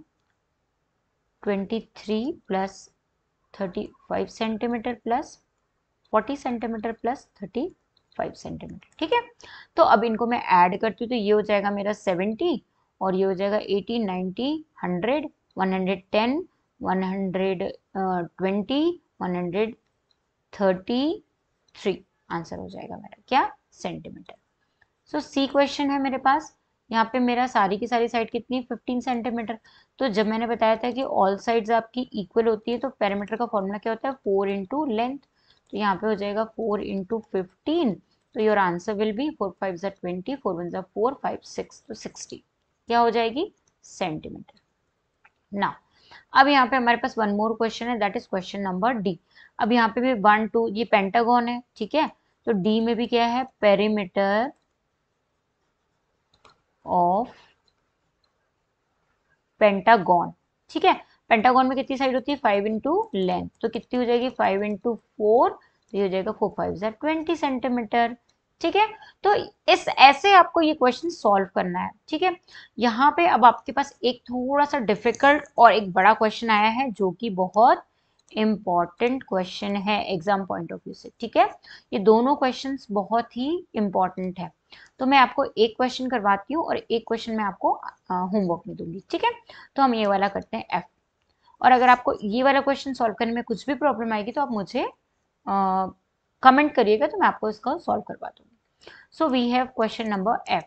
twenty three plus thirty five centimetre plus forty centimetre plus thirty five centimetre ठीक है तो अब इनको मैं ऐड करती हूँ तो ये हो जाएगा मेरा सेवेंटी और ये हो जाएगा एटी नाइन्टी हंड्रेड 110, 120, 133 आंसर हो जाएगा मेरा क्या सेंटीमीटर सो सी क्वेश्चन है मेरे पास यहाँ पे मेरा सारी की सारी साइड कितनी 15 सेंटीमीटर तो जब मैंने बताया था कि ऑल साइड्स आपकी इक्वल होती है तो पैरामीटर का फॉर्मूला क्या होता है फोर इंटू लेंथ तो यहाँ पे हो जाएगा फोर इंटू फिफ्टीन तो your answer will be four five ज़ा ट्वेंटी फोर वन जो फोर फाइव सिक्स तो सिक्सटी क्या हो जाएगी सेंटीमीटर ना अब यहाँ पे हमारे पास वन मोर क्वेश्चन है that is question number D अब यहाँ पे भी वन टू ये पेंटागोन है ठीक है तो डी में भी क्या है पेरीमीटर ऑफ पेंटागोन ठीक है पेंटागोन में कितनी साइड होती है फाइव इंटू लेंथ तो कितनी हो जाएगी फाइव इंटू फोर तो ये हो जाएगा फोर फाइव ट्वेंटी सेंटीमीटर ठीक है तो इस ऐसे आपको ये क्वेश्चन सॉल्व करना है ठीक है यहाँ पे अब आपके पास एक थोड़ा सा डिफिकल्ट और एक बड़ा क्वेश्चन आया है जो कि बहुत इम्पॉर्टेंट क्वेश्चन है एग्जाम पॉइंट ऑफ व्यू से ठीक है ये दोनों क्वेश्चन बहुत ही इम्पॉर्टेंट है तो मैं आपको एक क्वेश्चन करवाती हूँ और एक क्वेश्चन मैं आपको होमवर्क में दूंगी ठीक है तो हम ये वाला करते हैं एफ और अगर आपको ये वाला क्वेश्चन सॉल्व करने में कुछ भी प्रॉब्लम आएगी तो आप मुझे आ, कमेंट करिएगा तो मैं आपको इसका सॉल्व करवा दूंगी so we have question number F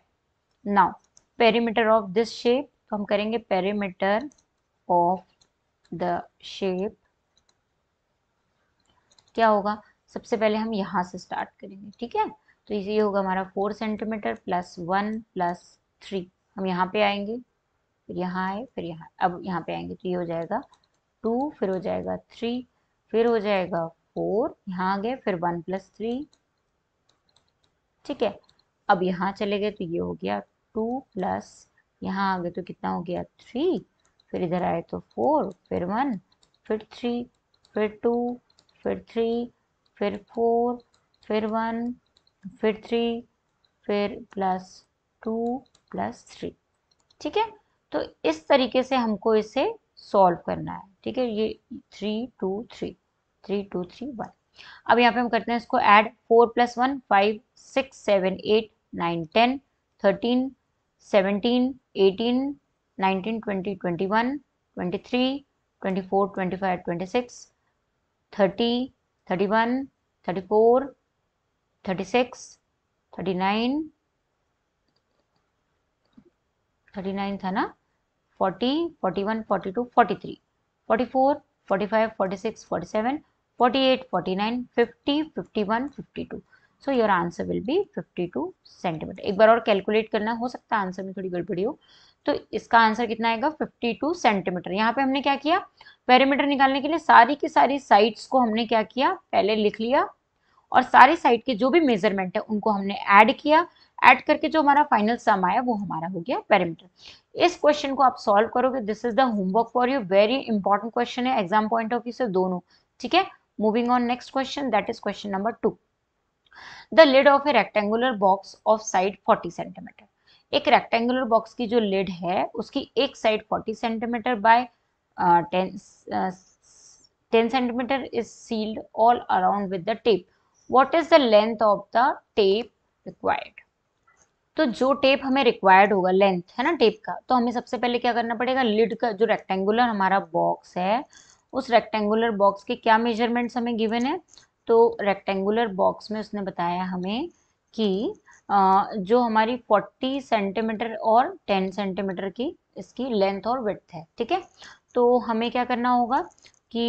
now perimeter of this shape तो हम करेंगे पेरीमीटर ऑफ द शेप क्या होगा सबसे पहले हम यहाँ से स्टार्ट करेंगे ठीक है तो ये होगा हमारा four centimetre plus one plus three हम यहाँ पे आएंगे फिर यहाँ आए फिर यहाँ अब यहाँ पे आएंगे तो ये हो जाएगा टू फिर हो जाएगा थ्री फिर हो जाएगा फोर यहाँ आ गए फिर वन प्लस थ्री ठीक है अब यहाँ चले गए तो ये हो गया टू प्लस यहाँ आ गए तो कितना हो गया थ्री फिर इधर आए तो फोर फिर वन फिर थ्री फिर टू फिर थ्री फिर फोर फिर वन फिर थ्री फिर प्लस टू प्लस थ्री ठीक है तो इस तरीके से हमको इसे सॉल्व करना है ठीक है ये three two three three two three one अब यहाँ पे हम करते हैं इसको add four plus one five six seven eight nine ten thirteen seventeen eighteen nineteen twenty twenty one twenty three twenty four twenty five twenty six thirty thirty one thirty four thirty six thirty nine thirty nine था ना forty forty one forty two forty three forty four forty five forty six forty seven 48, 49, 50, 51, 52. So your answer will be 52 centimetre एक बार और calculate करना हो सकता है answer में थोड़ी गड़बड़ी हो तो इसका आंसर कितना आएगा 52 सेंटीमीटर यहाँ पे हमने क्या किया पेरीमीटर निकालने के लिए सारी की सारी साइड्स को हमने क्या किया पहले लिख लिया और सारी साइड के जो भी मेजरमेंट है उनको हमने ऐड किया ऐड करके जो हमारा फाइनल सम आया वो हमारा हो गया पेरीमीटर इस क्वेश्चन को आप सॉल्व करोगे this is the homework for you very important question है एग्जाम पॉइंट ऑफ व्यू से दोनों ठीक है Moving on next question that is question number 2. The lid of a rectangular box of side 40 cm एक rectangular box की जो lid है उसकी एक side 40 centimetre by 10 centimetre is sealed all around with the tape what is the length of the tape required तो जो tape हमें required होगा लेंथ है ना टेप का तो हमें सबसे पहले क्या करना पड़ेगा लिड का जो रेक्टेंगुलर हमारा बॉक्स है उस रेक्टेंगुलर बॉक्स के क्या मेजरमेंट्स हमें गिवन है तो रेक्टेंगुलर बॉक्स में उसने बताया हमें कि जो हमारी 40 सेंटीमीटर और 10 सेंटीमीटर की इसकी लेंथ और विड्थ है ठीक है तो हमें क्या करना होगा कि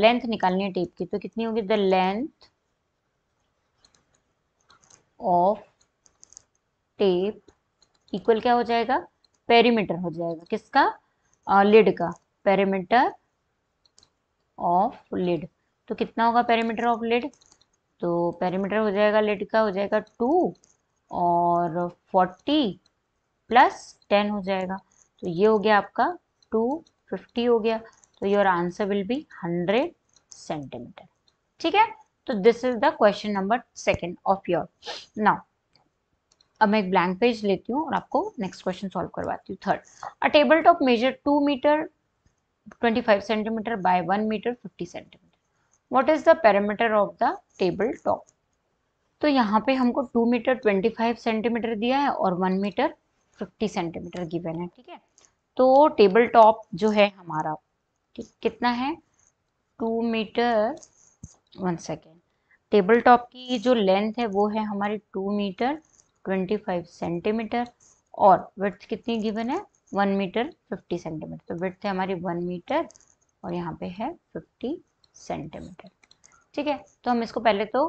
लेंथ निकालनी है टेप की तो कितनी होगी the length of tape equal क्या हो जाएगा पेरीमीटर हो जाएगा किसका लिड का पेरीमीटर ऑफ लिड तो कितना होगा पैरामीटर ऑफ लिड तो पैरामीटर हो जाएगा लिड का हो जाएगा टू और फोर्टी प्लस टेन हो जाएगा तो ये हो गया आपका टू फिफ्टी हो गया तो your answer will be hundred centimetre ठीक है तो this is the question number second of your now अब मैं एक ब्लैंक पेज लेती हूँ और आपको नेक्स्ट क्वेश्चन सॉल्व करवाती हूँ third a table top measure two metre 25 centimetre by 1 metre 50 centimetre What is the parameter of the table top तो यहाँ पे हमको 2 मीटर 25 सेंटीमीटर दिया है और 1 मीटर 50 सेंटीमीटर गिवन है ठीक है तो टेबल टॉप जो है हमारा ठीक कितना है 2 metre one second table top की जो लेंथ है वो है हमारी 2 मीटर 25 सेंटीमीटर और वर्थ कितनी गिवन है वन मीटर फिफ्टी सेंटीमीटर तो विथ है हमारी वन मीटर और यहाँ पे है फिफ्टी सेंटीमीटर ठीक है तो हम इसको पहले तो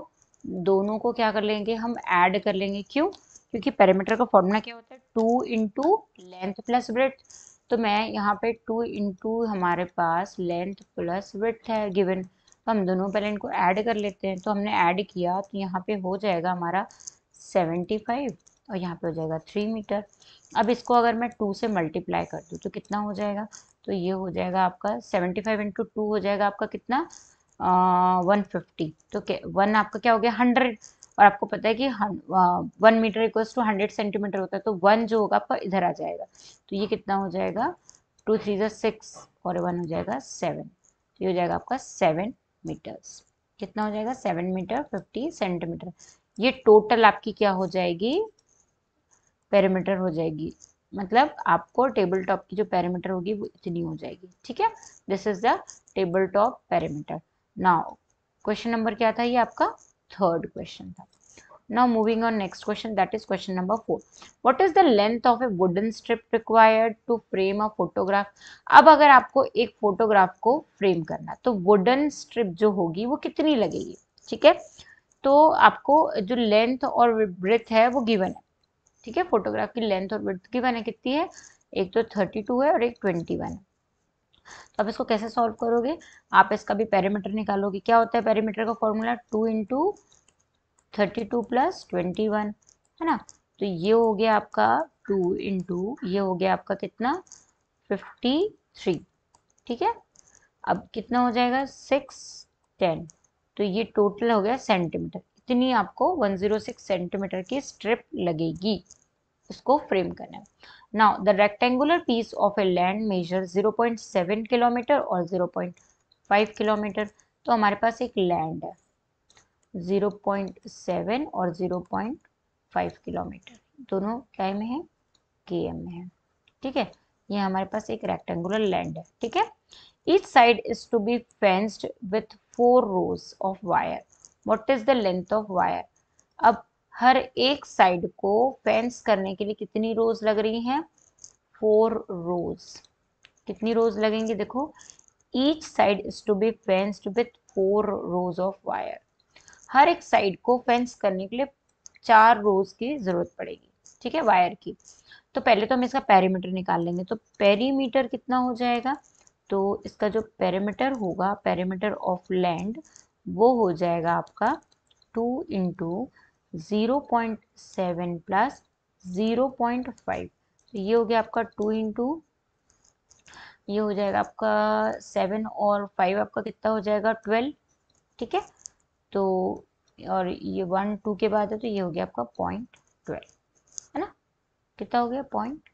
दोनों को क्या कर लेंगे हम ऐड कर लेंगे क्यों क्योंकि पैरामीटर का फॉर्मूला क्या होता है two into length plus breadth तो मैं यहाँ पे टू इंटू हमारे पास लेंथ प्लस ब्रेथ है गिवन तो हम दोनों पहले इनको ऐड कर लेते हैं तो हमने ऐड किया तो यहाँ पे हो जाएगा हमारा सेवेंटी फाइव और यहाँ पे हो जाएगा थ्री मीटर अब इसको अगर मैं टू से मल्टीप्लाई कर दूँ तो कितना हो जाएगा तो ये हो जाएगा आपका सेवेंटी फाइव इंटू टू हो जाएगा आपका कितना वन फिफ्टी तो वन आपका क्या हो गया हंड्रेड और आपको पता है कि one metre equals to hundred centimetre होता है तो वन जो होगा आपका इधर आ जाएगा तो ये कितना हो जाएगा टू थ्री जो सिक्स और वन हो जाएगा सेवन तो ये हो जाएगा आपका सेवन मीटर्स कितना हो जाएगा सेवन मीटर फिफ्टी सेंटीमीटर ये टोटल आपकी क्या हो जाएगी पैरामीटर हो जाएगी मतलब आपको टेबल टॉप की जो पैरामीटर होगी वो इतनी हो जाएगी ठीक है this is the table top parameter now question number क्या था ये आपका थर्ड क्वेश्चन था now moving on next question that is question number four what is the length of a wooden strip required to frame a photograph अब अगर आपको एक photograph को फ्रेम करना तो वुडन स्ट्रिप जो होगी वो कितनी लगेगी ठीक है तो आपको जो लेंथ और ब्रेथ है वो गिवन है ठीक है फोटोग्राफ की लेंथ और विड्थ की मैंने कितनी है एक तो थर्टी टू है और एक ट्वेंटी वन है तो आप इसको कैसे सॉल्व करोगे आप इसका भी पैरामीटर निकालोगे क्या होता है पैरामीटर का formula two into thirty two plus twenty one है ना तो ये हो गया आपका टू इंटू ये हो गया आपका कितना फिफ्टी थ्री ठीक है अब कितना हो जाएगा सिक्स टेन तो ये टोटल हो गया सेंटीमीटर इतनी आपको 106 सेंटीमीटर की स्ट्रिप लगेगी उसको फ्रेम करना now the rectangular piece of a land measure 0.7 kilometre और 0.5 किलोमीटर तो हमारे पास एक लैंड है 0.7 और 0.5 किलोमीटर दोनों क्या में है के एम में है ठीक है ये हमारे पास एक रेक्टेंगुलर लैंड है ठीक है each side is to be fenced with four rows of wire what is the length of wire अब हर एक साइड को फेंस करने के लिए कितनी रोज लग रही हैं फोर रोज कितनी रोज लगेंगी देखो each side is to be fenced with four rows of wire हर एक साइड को फेंस करने के लिए चार रोज की जरूरत पड़ेगी ठीक है वायर की तो पहले तो हम इसका पैरीमीटर निकाल लेंगे तो पैरीमीटर कितना हो जाएगा तो इसका जो पैरामीटर होगा पैरामीटर ऑफ लैंड वो हो जाएगा आपका two into zero point seven plus zero point five ये हो गया आपका टू इंटू ये हो जाएगा आपका सेवन और फाइव आपका कितना हो जाएगा ट्वेल्व ठीक है तो और ये वन टू के बाद है तो ये हो गया आपका पॉइंट ट्वेल्व है ना कितना हो गया पॉइंट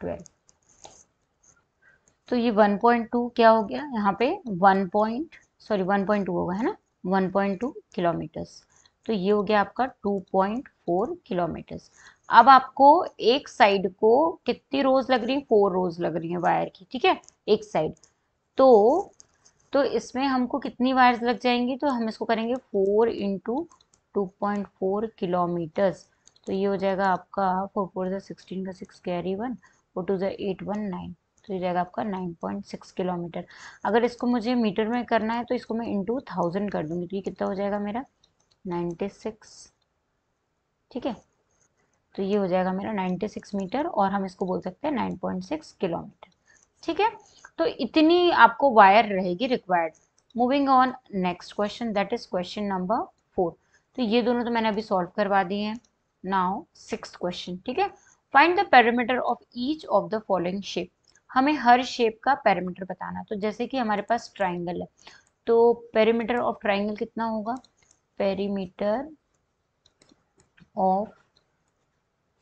ट्वेल्व तो ये वन पॉइंट टू क्या हो गया यहाँ पे one point sorry one point two होगा है ना 1.2 किलोमीटर्स तो ये हो गया आपका 2.4 किलोमीटर्स अब आपको एक साइड को कितनी रोज लग रही है फोर रोज लग रही है वायर की ठीक है एक साइड तो तो इसमें हमको कितनी वायर्स लग जाएंगी तो हम इसको करेंगे four into two point four kilometres तो ये हो जाएगा आपका फोर फोर ज़ा सिक्सटीन का six carry one four two ज़ा एट वन नाइन तो ये जाएगा आपका 9.6 किलोमीटर अगर इसको मुझे मीटर में करना है तो इसको मैं इंटू थाउजेंड कर दूंगी तो ये कितना हो जाएगा मेरा 96 ठीक है तो ये हो जाएगा मेरा 96 मीटर और हम इसको बोल सकते हैं 9.6 किलोमीटर ठीक है तो इतनी आपको वायर रहेगी required moving on next question that is question number four तो ये दोनों तो मैंने अभी सॉल्व करवा दिए हैं नाउ सिक्स क्वेश्चन ठीक है find the parameter of each of the following shape हमें हर शेप का पैरामीटर बताना तो जैसे कि हमारे पास ट्राइंगल है तो पेरीमीटर ऑफ ट्राइंगल कितना होगा पेरीमीटर ऑफ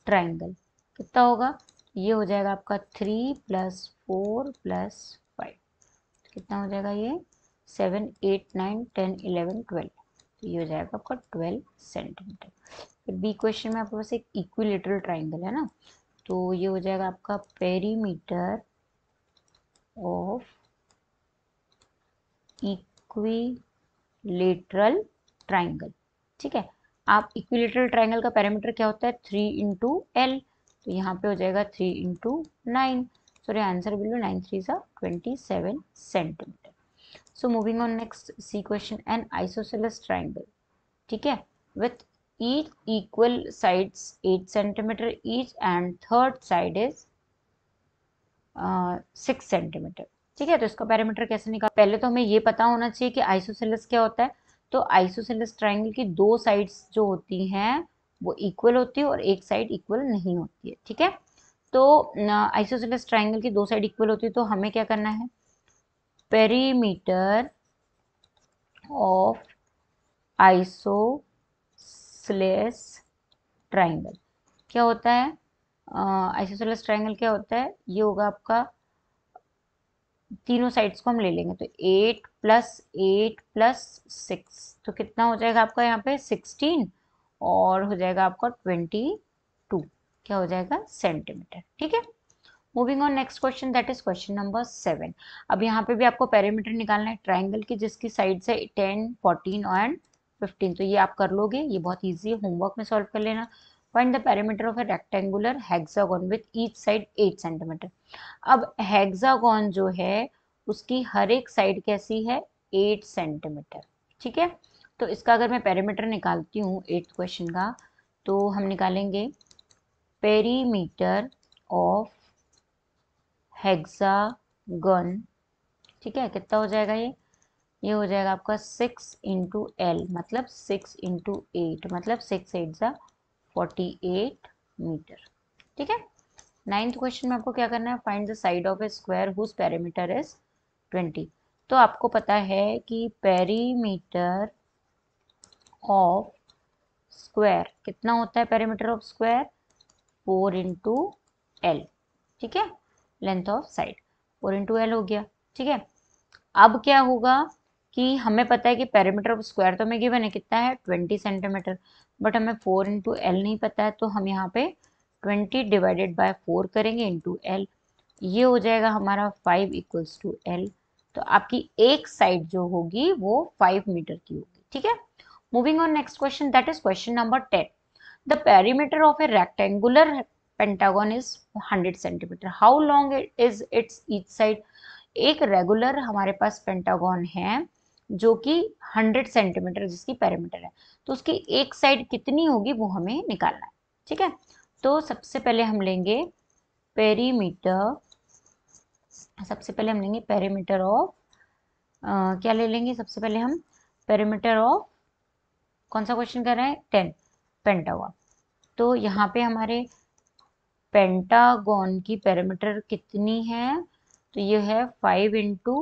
ट्राइंगल कितना होगा ये हो जाएगा आपका three plus four plus five कितना हो जाएगा ये seven eight nine ten eleven twelve तो ये हो जाएगा आपका ट्वेल्व सेंटीमीटर फिर बी क्वेश्चन में आपके पास एक इक्विलेटरल ट्राइंगल है ना तो ये हो जाएगा आपका पेरीमीटर of इक्विलेटरल ट्राइंगल ठीक है आप इक्विलेटरल ट्राइंगल का पैरामीटर क्या होता है थ्री इंटू एल तो यहाँ पे हो जाएगा three into nine so answer will nine three सा twenty seven centimetre so moving on next C question an isosceles triangle ठीक है with each equal sides eight centimetre each and third side is six centimetre ठीक है तो इसका parameter कैसे निकाल पहले तो हमें ये पता होना चाहिए कि आइसोसेलस क्या होता है तो आइसोसेलस ट्राइंगल की दो साइड्स जो होती हैं वो इक्वल होती है और एक साइड इक्वल नहीं होती है ठीक है तो आइसोसेलस ट्राइंगल की दो साइड इक्वल होती है तो हमें क्या करना है पेरीमीटर ऑफ आइसोसेलस ट्राइंगल क्या होता है आइसोसेलस ट्राइंगल क्या होता है ये होगा आपका तीनों साइड्स को हम ले लेंगे तो eight plus eight plus six तो कितना हो जाएगा आपका यहाँ पे सिक्सटीन और हो जाएगा आपका ट्वेंटी टू क्या हो जाएगा सेंटीमीटर ठीक है moving on next question that is question number seven अब यहाँ पे भी आपको पैरामीटर निकालना है ट्राइंगल की जिसकी साइड है टेन फोर्टीन एंड फिफ्टीन तो ये आप कर लोगे ये बहुत ईजी है होमवर्क में सॉल्व कर लेना find the parameter of a rectangular hexagon with each side eight centimetre अब hexagon जो है उसकी हर एक साइड कैसी है एट सेंटीमीटर ठीक है तो इसका अगर मैं पैरामीटर निकालती हूँ एट क्वेश्चन का तो हम निकालेंगे पेरीमीटर ऑफ हेक्सागन ठीक है कितना हो जाएगा ये ये हो जाएगा आपका सिक्स इंटू एल मतलब सिक्स इंटू एट मतलब सिक्स एट ज़ा 48 मीटर ठीक है नाइन्थ क्वेश्चन में आपको क्या करना है find the side of a square whose parameter is 20 तो आपको पता है कि पेरीमीटर ऑफ स्क्वायर कितना होता है parameter of square four into L ठीक है length of side four into L हो गया ठीक है अब क्या होगा कि हमें पता है कि पैरामीटर ऑफ स्क्वायर तो हमें गिवन है कितना है ट्वेंटी सेंटीमीटर बट हमें फोर इंटू एल नहीं पता है तो हम यहाँ पे ट्वेंटी डिवाइडेड बाय फोर करेंगे इंटू एल ये हो जाएगा हमारा फाइव इक्वल्स टू एल तो आपकी एक साइड जो होगी वो फाइव मीटर की होगी ठीक है moving on next question that is question number ten the perimeter of a rectangular pentagon is hundred centimetre how long is its each side एक रेगुलर हमारे पास पेंटागॉन है जो कि 100 सेंटीमीटर जिसकी पैरामीटर है तो उसकी एक साइड कितनी होगी वो हमें निकालना है ठीक है तो सबसे पहले हम लेंगे पेरीमीटर सबसे पहले हम लेंगे पेरीमीटर ऑफ क्या ले लेंगे सबसे पहले हम पेरीमीटर ऑफ कौन सा क्वेश्चन कर रहे हैं टेन पेंटागॉन तो यहाँ पे हमारे पेंटागॉन की पैरामीटर कितनी है तो ये है फाइव इंटू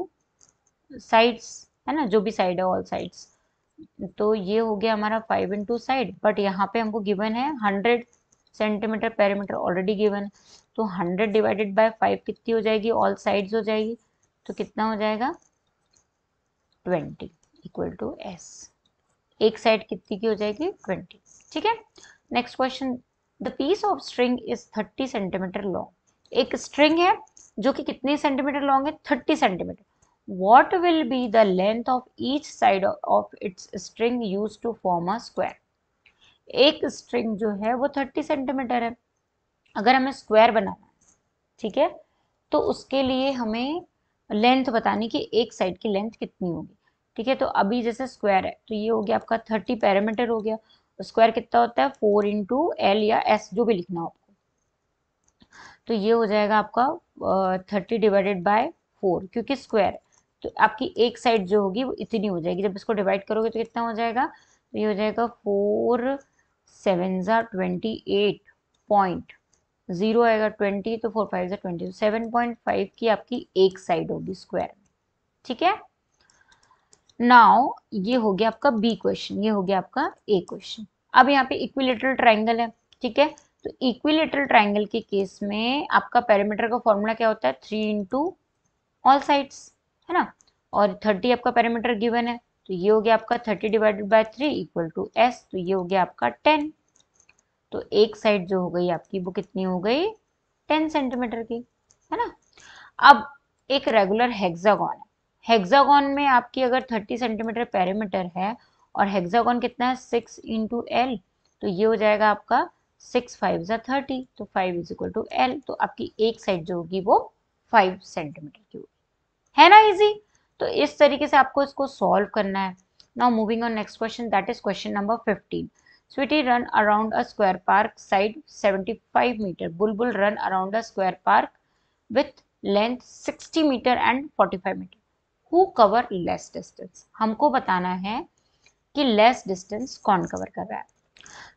साइड्स है ना जो भी साइड है ऑल साइड्स तो ये हो गया हमारा five into side but यहाँ पे हमको गिवन है hundred centimetre parameter already given तो हंड्रेड डिवाइडेड बाय फाइव कितनी हो जाएगी ऑल साइड्स हो जाएगी तो कितना हो जाएगा ट्वेंटी इक्वल टू एस एक साइड कितनी की हो जाएगी ट्वेंटी ठीक है next question the piece of string is thirty centimetre long एक स्ट्रिंग है जो कि कितने सेंटीमीटर लॉन्ग है thirty centimetre what will be the length of each side of its string used to form a square एक string जो है वो थर्टी सेंटीमीटर है अगर हमें स्क्वायर बनाना है ठीक है तो उसके लिए हमें लेंथ बतानी कि एक साइड की लेंथ कितनी होगी ठीक है तो अभी जैसे स्क्वायर है तो ये हो गया आपका थर्टी पैरामीटर हो गया स्क्वायर कितना होता है फोर इंटू एल या एस जो भी लिखना हो आपको तो ये हो जाएगा आपका थर्टी डिवाइडेड बाय फोर क्योंकि स्क्वायर है तो आपकी एक साइड जो होगी वो इतनी हो जाएगी जब इसको डिवाइड करोगे तो कितना हो जाएगा तो ये हो जाएगा फोर सेवन जार ट्वेंटी एट पॉइंट ज़ीरो आएगा ट्वेंटी तो फोर फाइव जार ट्वेंटी सेवन पॉइंट फाइव की आपकी एक साइड होगी स्क्वायर ठीक है नाउ ये हो गया आपका बी क्वेश्चन ये हो गया आपका ए क्वेश्चन अब यहाँ पे इक्विलेटरल ट्राइंगल है ठीक है तो इक्विलेटरल ट्राइंगल के केस में आपका पैरामीटर का फॉर्मूला क्या होता है थ्री इंटू ऑल साइड्स है ना और थर्टी आपका पैरामीटर गिवन है तो ये हो गया आपका thirty divided by three equal to S तो ये हो गया आपका टेन तो एक साइड जो हो गई आपकी वो कितनी हो गई टेन सेंटीमीटर की है ना अब एक रेगुलर हेक्सागोन है हेक्सागोन में आपकी अगर 30 सेंटीमीटर पैरामीटर है और हेक्सागोन कितना है इन इंटू एल तो ये हो जाएगा आपका सिक्स फाइव ज़ा थर्टी तो five is equal to L तो आपकी एक साइड जो होगी वो फाइव सेंटीमीटर की होगी है ना इजी तो इस तरीके से आपको इसको सॉल्व करना है now moving on next question that is question number fifteen Sweety run around a square park side seventy five metre Bulbul run around a square park with length sixty metre and forty five metre who cover less distance हमको बताना है कि less distance कौन cover कर रहा है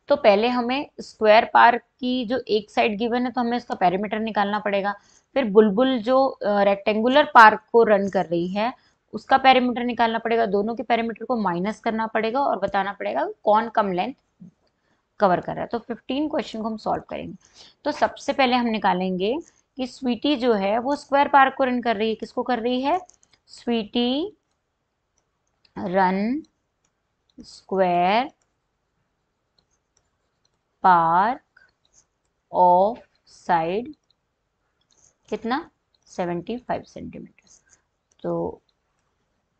तो पहले हमें स्क्वायर पार्क की जो एक साइड गिवन है तो हमें इसका पैरामीटर निकालना पड़ेगा फिर बुलबुल जो रेक्टेंगुलर पार्क को रन कर रही है उसका पैरामीटर निकालना पड़ेगा दोनों के पैरामीटर को माइनस करना पड़ेगा और बताना पड़ेगा कौन कम लेंथ कवर कर रहा है तो फिफ्टीन क्वेश्चन को हम सॉल्व करेंगे तो सबसे पहले हम निकालेंगे कि स्वीटी जो है वो स्क्वायर पार्क को रन कर रही है किसको कर रही है Sweety run square park of side कितना 75 सेंटीमीटर तो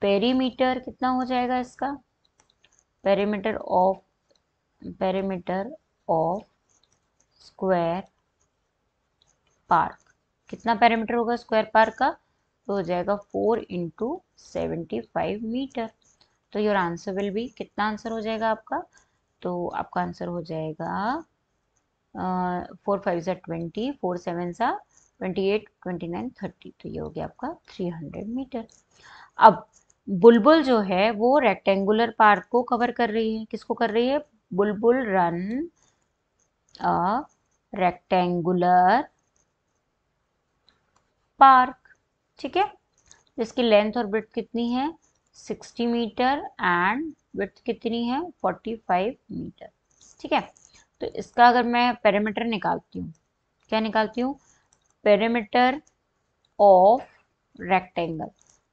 पेरीमीटर कितना हो जाएगा इसका perimeter of perimeter of square park कितना पैरामीटर होगा स्क्वायर पार्क का तो हो जाएगा four into seventy five metre तो योर आंसर विल भी कितना आंसर हो जाएगा आपका तो आपका आंसर हो जाएगा फोर फाइव सा ट्वेंटी फोर सेवन सा twenty eight twenty nine thirty तो ये हो गया आपका थ्री हंड्रेड मीटर अब बुलबुल जो है वो रेक्टेंगुलर पार्क को कवर कर रही है किसको कर रही है बुलबुल रन अ रेक्टेंगुलर पार्क ठीक है जिसकी लेंथ और ब्रेथ कितनी है 60 मीटर एंड ब्रेथ कितनी है 45 मीटर ठीक है तो इसका अगर मैं पैरामीटर निकालती हूँ क्या निकालती हूँ पेरीमीटर ऑफ रेक्टेंगल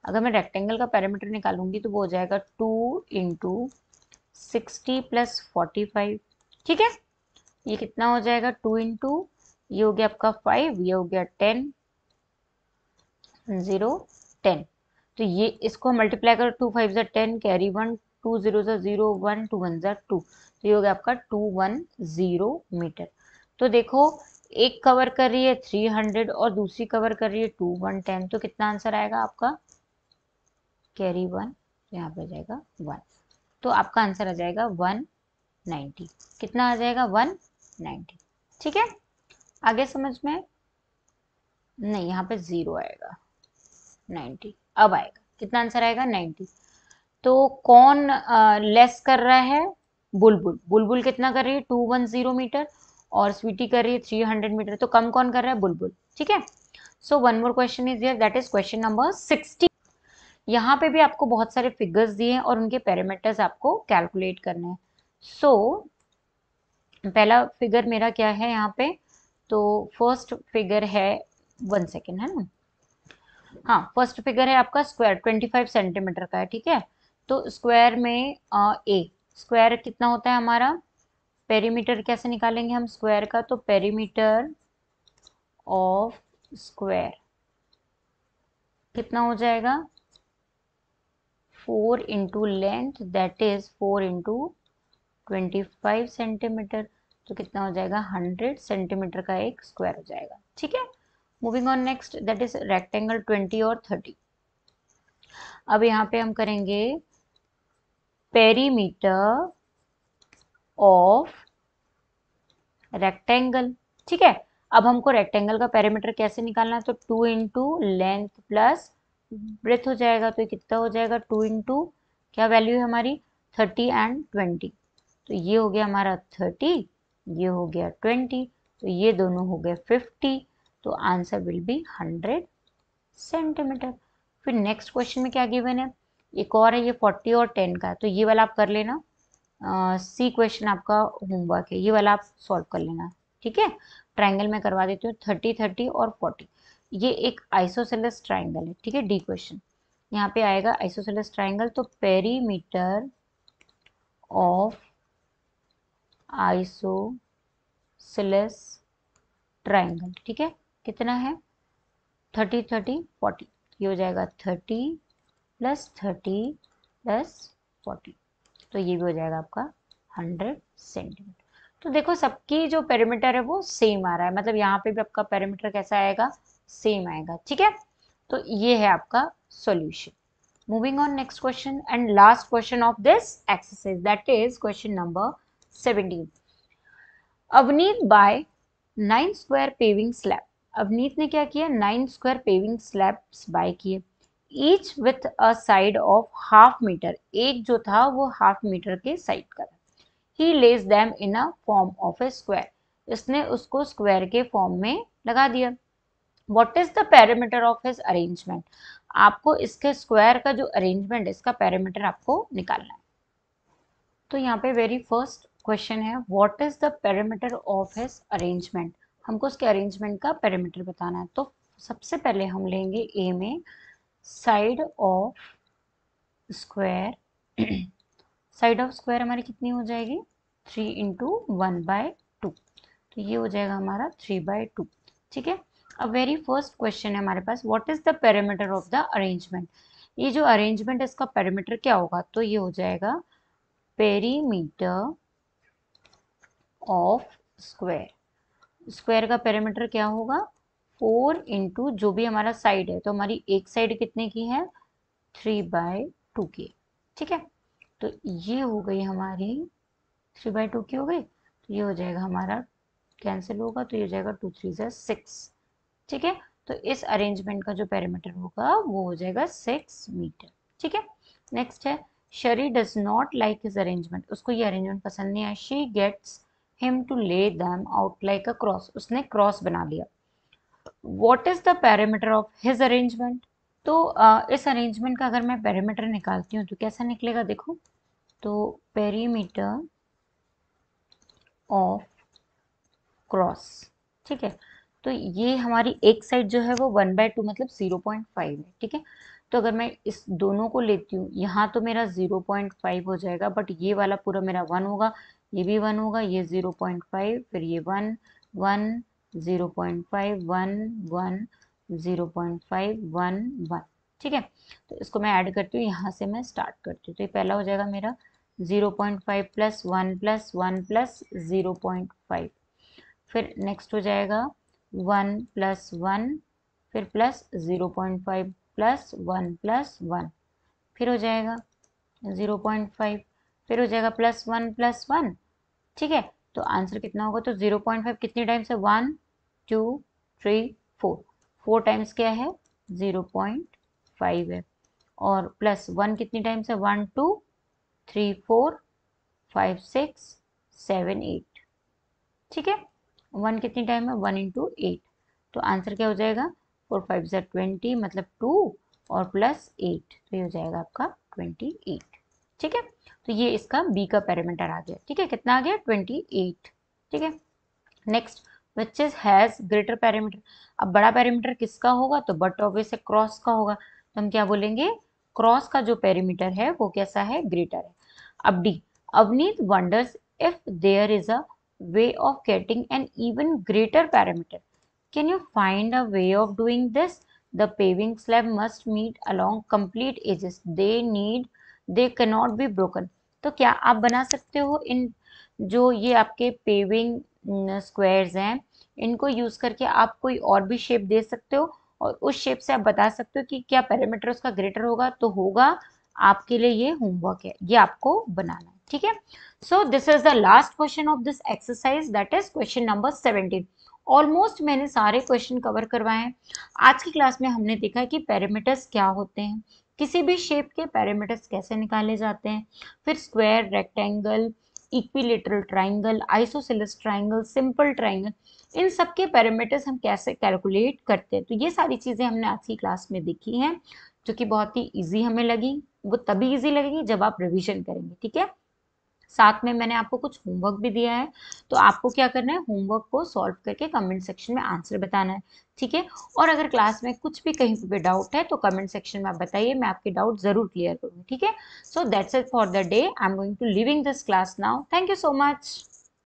अगर मैं रेक्टेंगल का पैरामीटर निकालूंगी तो वो हो जाएगा two into sixty plus forty five ठीक है ये कितना हो जाएगा टू इंटू ये हो गया आपका फाइव ये हो गया टेन जीरो टेन तो ये इसको मल्टीप्लाई करो टू फाइव जो ten carry one two zero ज़ा जीरो वन टू वन जो टू तो ये हो गया आपका टू वन जीरो मीटर तो देखो एक कवर कर रही है थ्री हंड्रेड और दूसरी कवर कर रही है टू वन टेन तो कितना आंसर आएगा आपका कैरी वन यहाँ पे जाएगा वन तो आपका आंसर आ जाएगा वन नाइन्टी कितना आ जाएगा वन नाइन्टी ठीक है आगे समझ में नहीं यहाँ पे जीरो आएगा नाइन्टी अब आएगा कितना आंसर आएगा नाइन्टी तो कौन आ, लेस कर रहा है बुलबुल बुलबुल कितना कर रही है टू वन जीरो मीटर और स्वीटी कर रही है थ्री हंड्रेड मीटर तो कम कौन कर रहा है बुलबुल ठीक है so one more question is yeah that is question number sixty यहाँ पे भी आपको बहुत सारे फिगर्स दिए हैं और उनके पैरामीटर्स आपको कैलकुलेट करने हैं सो so, पहला फिगर मेरा क्या है यहाँ पे तो फर्स्ट फिगर है वन सेकेंड है ना हाँ फर्स्ट फिगर है आपका स्क्वायर ट्वेंटी फाइव सेंटीमीटर का है ठीक है तो स्क्वायर में ए स्क्वायर कितना होता है हमारा पेरीमीटर कैसे निकालेंगे हम स्क्वायर का तो पेरीमीटर ऑफ स्क्वायर कितना हो जाएगा four into length that is four into twenty five centimetre तो कितना हो जाएगा हंड्रेड सेंटीमीटर का एक स्क्वायर हो जाएगा ठीक है moving on next that is rectangle twenty और थर्टी अब यहाँ पे हम करेंगे पेरीमीटर ऑफ रेक्टेंगल ठीक है अब हमको रेक्टेंगल का पैरामीटर कैसे निकालना है तो two into length plus breadth हो जाएगा तो कितना हो जाएगा टू इंटू क्या वैल्यू है हमारी थर्टी एंड ट्वेंटी तो ये हो गया हमारा थर्टी ये हो गया ट्वेंटी तो ये दोनों हो गए फिफ्टी तो answer will be hundred centimetre फिर नेक्स्ट क्वेश्चन में क्या गिवन है एक और है ये फोर्टी और टेन का तो ये वाला आप कर लेना सी क्वेश्चन आपका होमवर्क है ये वाला आप सॉल्व कर लेना ठीक है ट्राइंगल में करवा देती हूँ थर्टी थर्टी और फोर्टी ये एक आइसोसेलस ट्राइंगल है ठीक है डी क्वेश्चन यहाँ पे आएगा आइसोसेलस ट्राइंगल तो पेरीमीटर ऑफ आइसोसेलस ट्राइंगल ठीक है कितना है थर्टी थर्टी फोर्टी ये हो जाएगा thirty plus thirty plus forty तो ये भी हो जाएगा आपका हंड्रेड सेंटीमीटर तो देखो सबकी जो पेरीमीटर है वो सेम आ रहा है मतलब यहाँ पे भी आपका पेरीमीटर कैसा आएगा सेम आएगा ठीक है तो ये है आपका solution moving on next question and last question of this exercise that is question number seventeen Avneet buy nine square paving slab Avneet ने क्या किया nine square paving slabs buy किए each with a side of half metre एक जो था वो half metre के side का था ही lays them in a form of a square इसने उसको स्क्वायर के फॉर्म में लगा दिया what is the parameter of his arrangement आपको इसके स्क्वायर का जो अरेंजमेंट इसका पैरामीटर आपको निकालना है तो यहाँ पे वेरी फर्स्ट क्वेश्चन है what is the parameter of his arrangement हमको उसके अरेंजमेंट का पैरामीटर बताना है तो सबसे पहले हम लेंगे ए में side of square side of square हमारी कितनी हो जाएगी three into one by two तो ये हो जाएगा हमारा थ्री बाय टू ठीक है अब वेरी फर्स्ट क्वेश्चन है हमारे पास what is the parameter of the arrangement ये जो अरेंजमेंट है इसका पैरामीटर क्या होगा तो ये हो जाएगा पेरीमीटर ऑफ स्क्वायर स्क्वायर का पैरामीटर क्या होगा फोर इंटू जो भी हमारा साइड है तो हमारी एक साइड कितने की है थ्री बाय टू की ठीक है तो ये हो गई हमारी थ्री बाय टू की हो गई तो ये हो जाएगा हमारा कैंसिल होगा तो ये हो जाएगा टू थ्री जै सिक्स ठीक है तो इस अरेंजमेंट का जो पैरामीटर होगा वो हो जाएगा सिक्स मीटर ठीक है नेक्स्ट है Sherry does not like his arrangement उसको ये अरेंजमेंट पसंद नहीं आया she gets him to lay them out like a cross उसने क्रॉस बना लिया what is the parameter of his arrangement तो आ, इस अरेंजमेंट का अगर मैं पैरामीटर निकालती हूँ तो कैसा निकलेगा देखो तो पेरीमीटर ऑफ क्रॉस ठीक है तो ये हमारी एक साइड जो है वो वन बाय टू मतलब ज़ीरो पॉइंट फाइव है ठीक है तो अगर मैं इस दोनों को लेती हूँ यहाँ तो मेरा ज़ीरो पॉइंट फाइव हो जाएगा बट ये वाला पूरा मेरा वन होगा ये भी वन होगा ये ज़ीरो पॉइंट फाइव फिर ये one one zero point five one one zero point five one one ठीक है तो इसको मैं ऐड करती हूँ यहाँ से मैं स्टार्ट करती हूँ तो ये पहला हो जाएगा मेरा zero point five plus one plus one plus zero point five फिर नेक्स्ट हो जाएगा वन प्लस वन फिर plus zero point five plus one plus one फिर हो जाएगा ज़ीरो पॉइंट फाइव फिर हो जाएगा प्लस वन प्लस वन ठीक है तो आंसर कितना होगा तो ज़ीरो पॉइंट फाइव कितनी टाइम्स है one two three four four times क्या है ज़ीरो पॉइंट फाइव है और प्लस वन कितनी टाइम्स है one two three four five six seven eight ठीक है वन कितनी टाइम है वन इंटू एट तो आंसर क्या हो जाएगा फोर फाइव जर ट्वेंटी मतलब टू और प्लस एट तो ये हो जाएगा आपका ट्वेंटी एट ठीक है तो ये इसका बी का पैरामीटर आ गया ठीक है कितना आ गया ट्वेंटी एट ठीक है next which has greater parameter अब बड़ा पैरामीटर किसका होगा तो बट ऑब्वियस क्रॉस का होगा तो हम क्या बोलेंगे क्रॉस का जो पैरामीटर है वो कैसा है ग्रेटर है अब D Avneet wonders if there is a way of getting an even greater parameter can you find a way of doing this the paving slab must meet along complete edges they need they cannot be broken तो क्या आप बना सकते हो इन जो ये आपके paving squares हैं इनको यूज़ करके आप कोई और भी शेप दे सकते हो और उस शेप से आप बता सकते हो कि क्या पैरामीटर उसका ग्रेटर होगा तो होगा आपके लिए ये होमवर्क है ये आपको बनाना है ठीक है so this is the last question of this exercise that is question number seventeen almost मैंने सारे क्वेश्चन कवर करवाए हैं आज की क्लास में हमने देखा कि पैरामीटर्स क्या होते हैं किसी भी शेप के पैरामीटर्स कैसे निकाले जाते हैं फिर square rectangle equilateral triangle isosceles triangle simple triangle इन सब के पैरामीटर्स हम कैसे कैलकुलेट करते हैं तो ये सारी चीज़ें हमने आज की क्लास में देखी हैं जो कि बहुत ही ईजी हमें लगी वो तभी ईजी लगेगी जब आप रिविजन करेंगे ठीक है साथ में मैंने आपको कुछ होमवर्क भी दिया है तो आपको क्या करना है होमवर्क को सॉल्व करके कमेंट सेक्शन में आंसर बताना है ठीक है और अगर क्लास में कुछ भी कहीं पर भी डाउट है तो कमेंट सेक्शन में आप बताइए मैं आपके डाउट जरूर क्लियर करूँगी ठीक है so that's it for the day I am going to leaving this class now thank you so much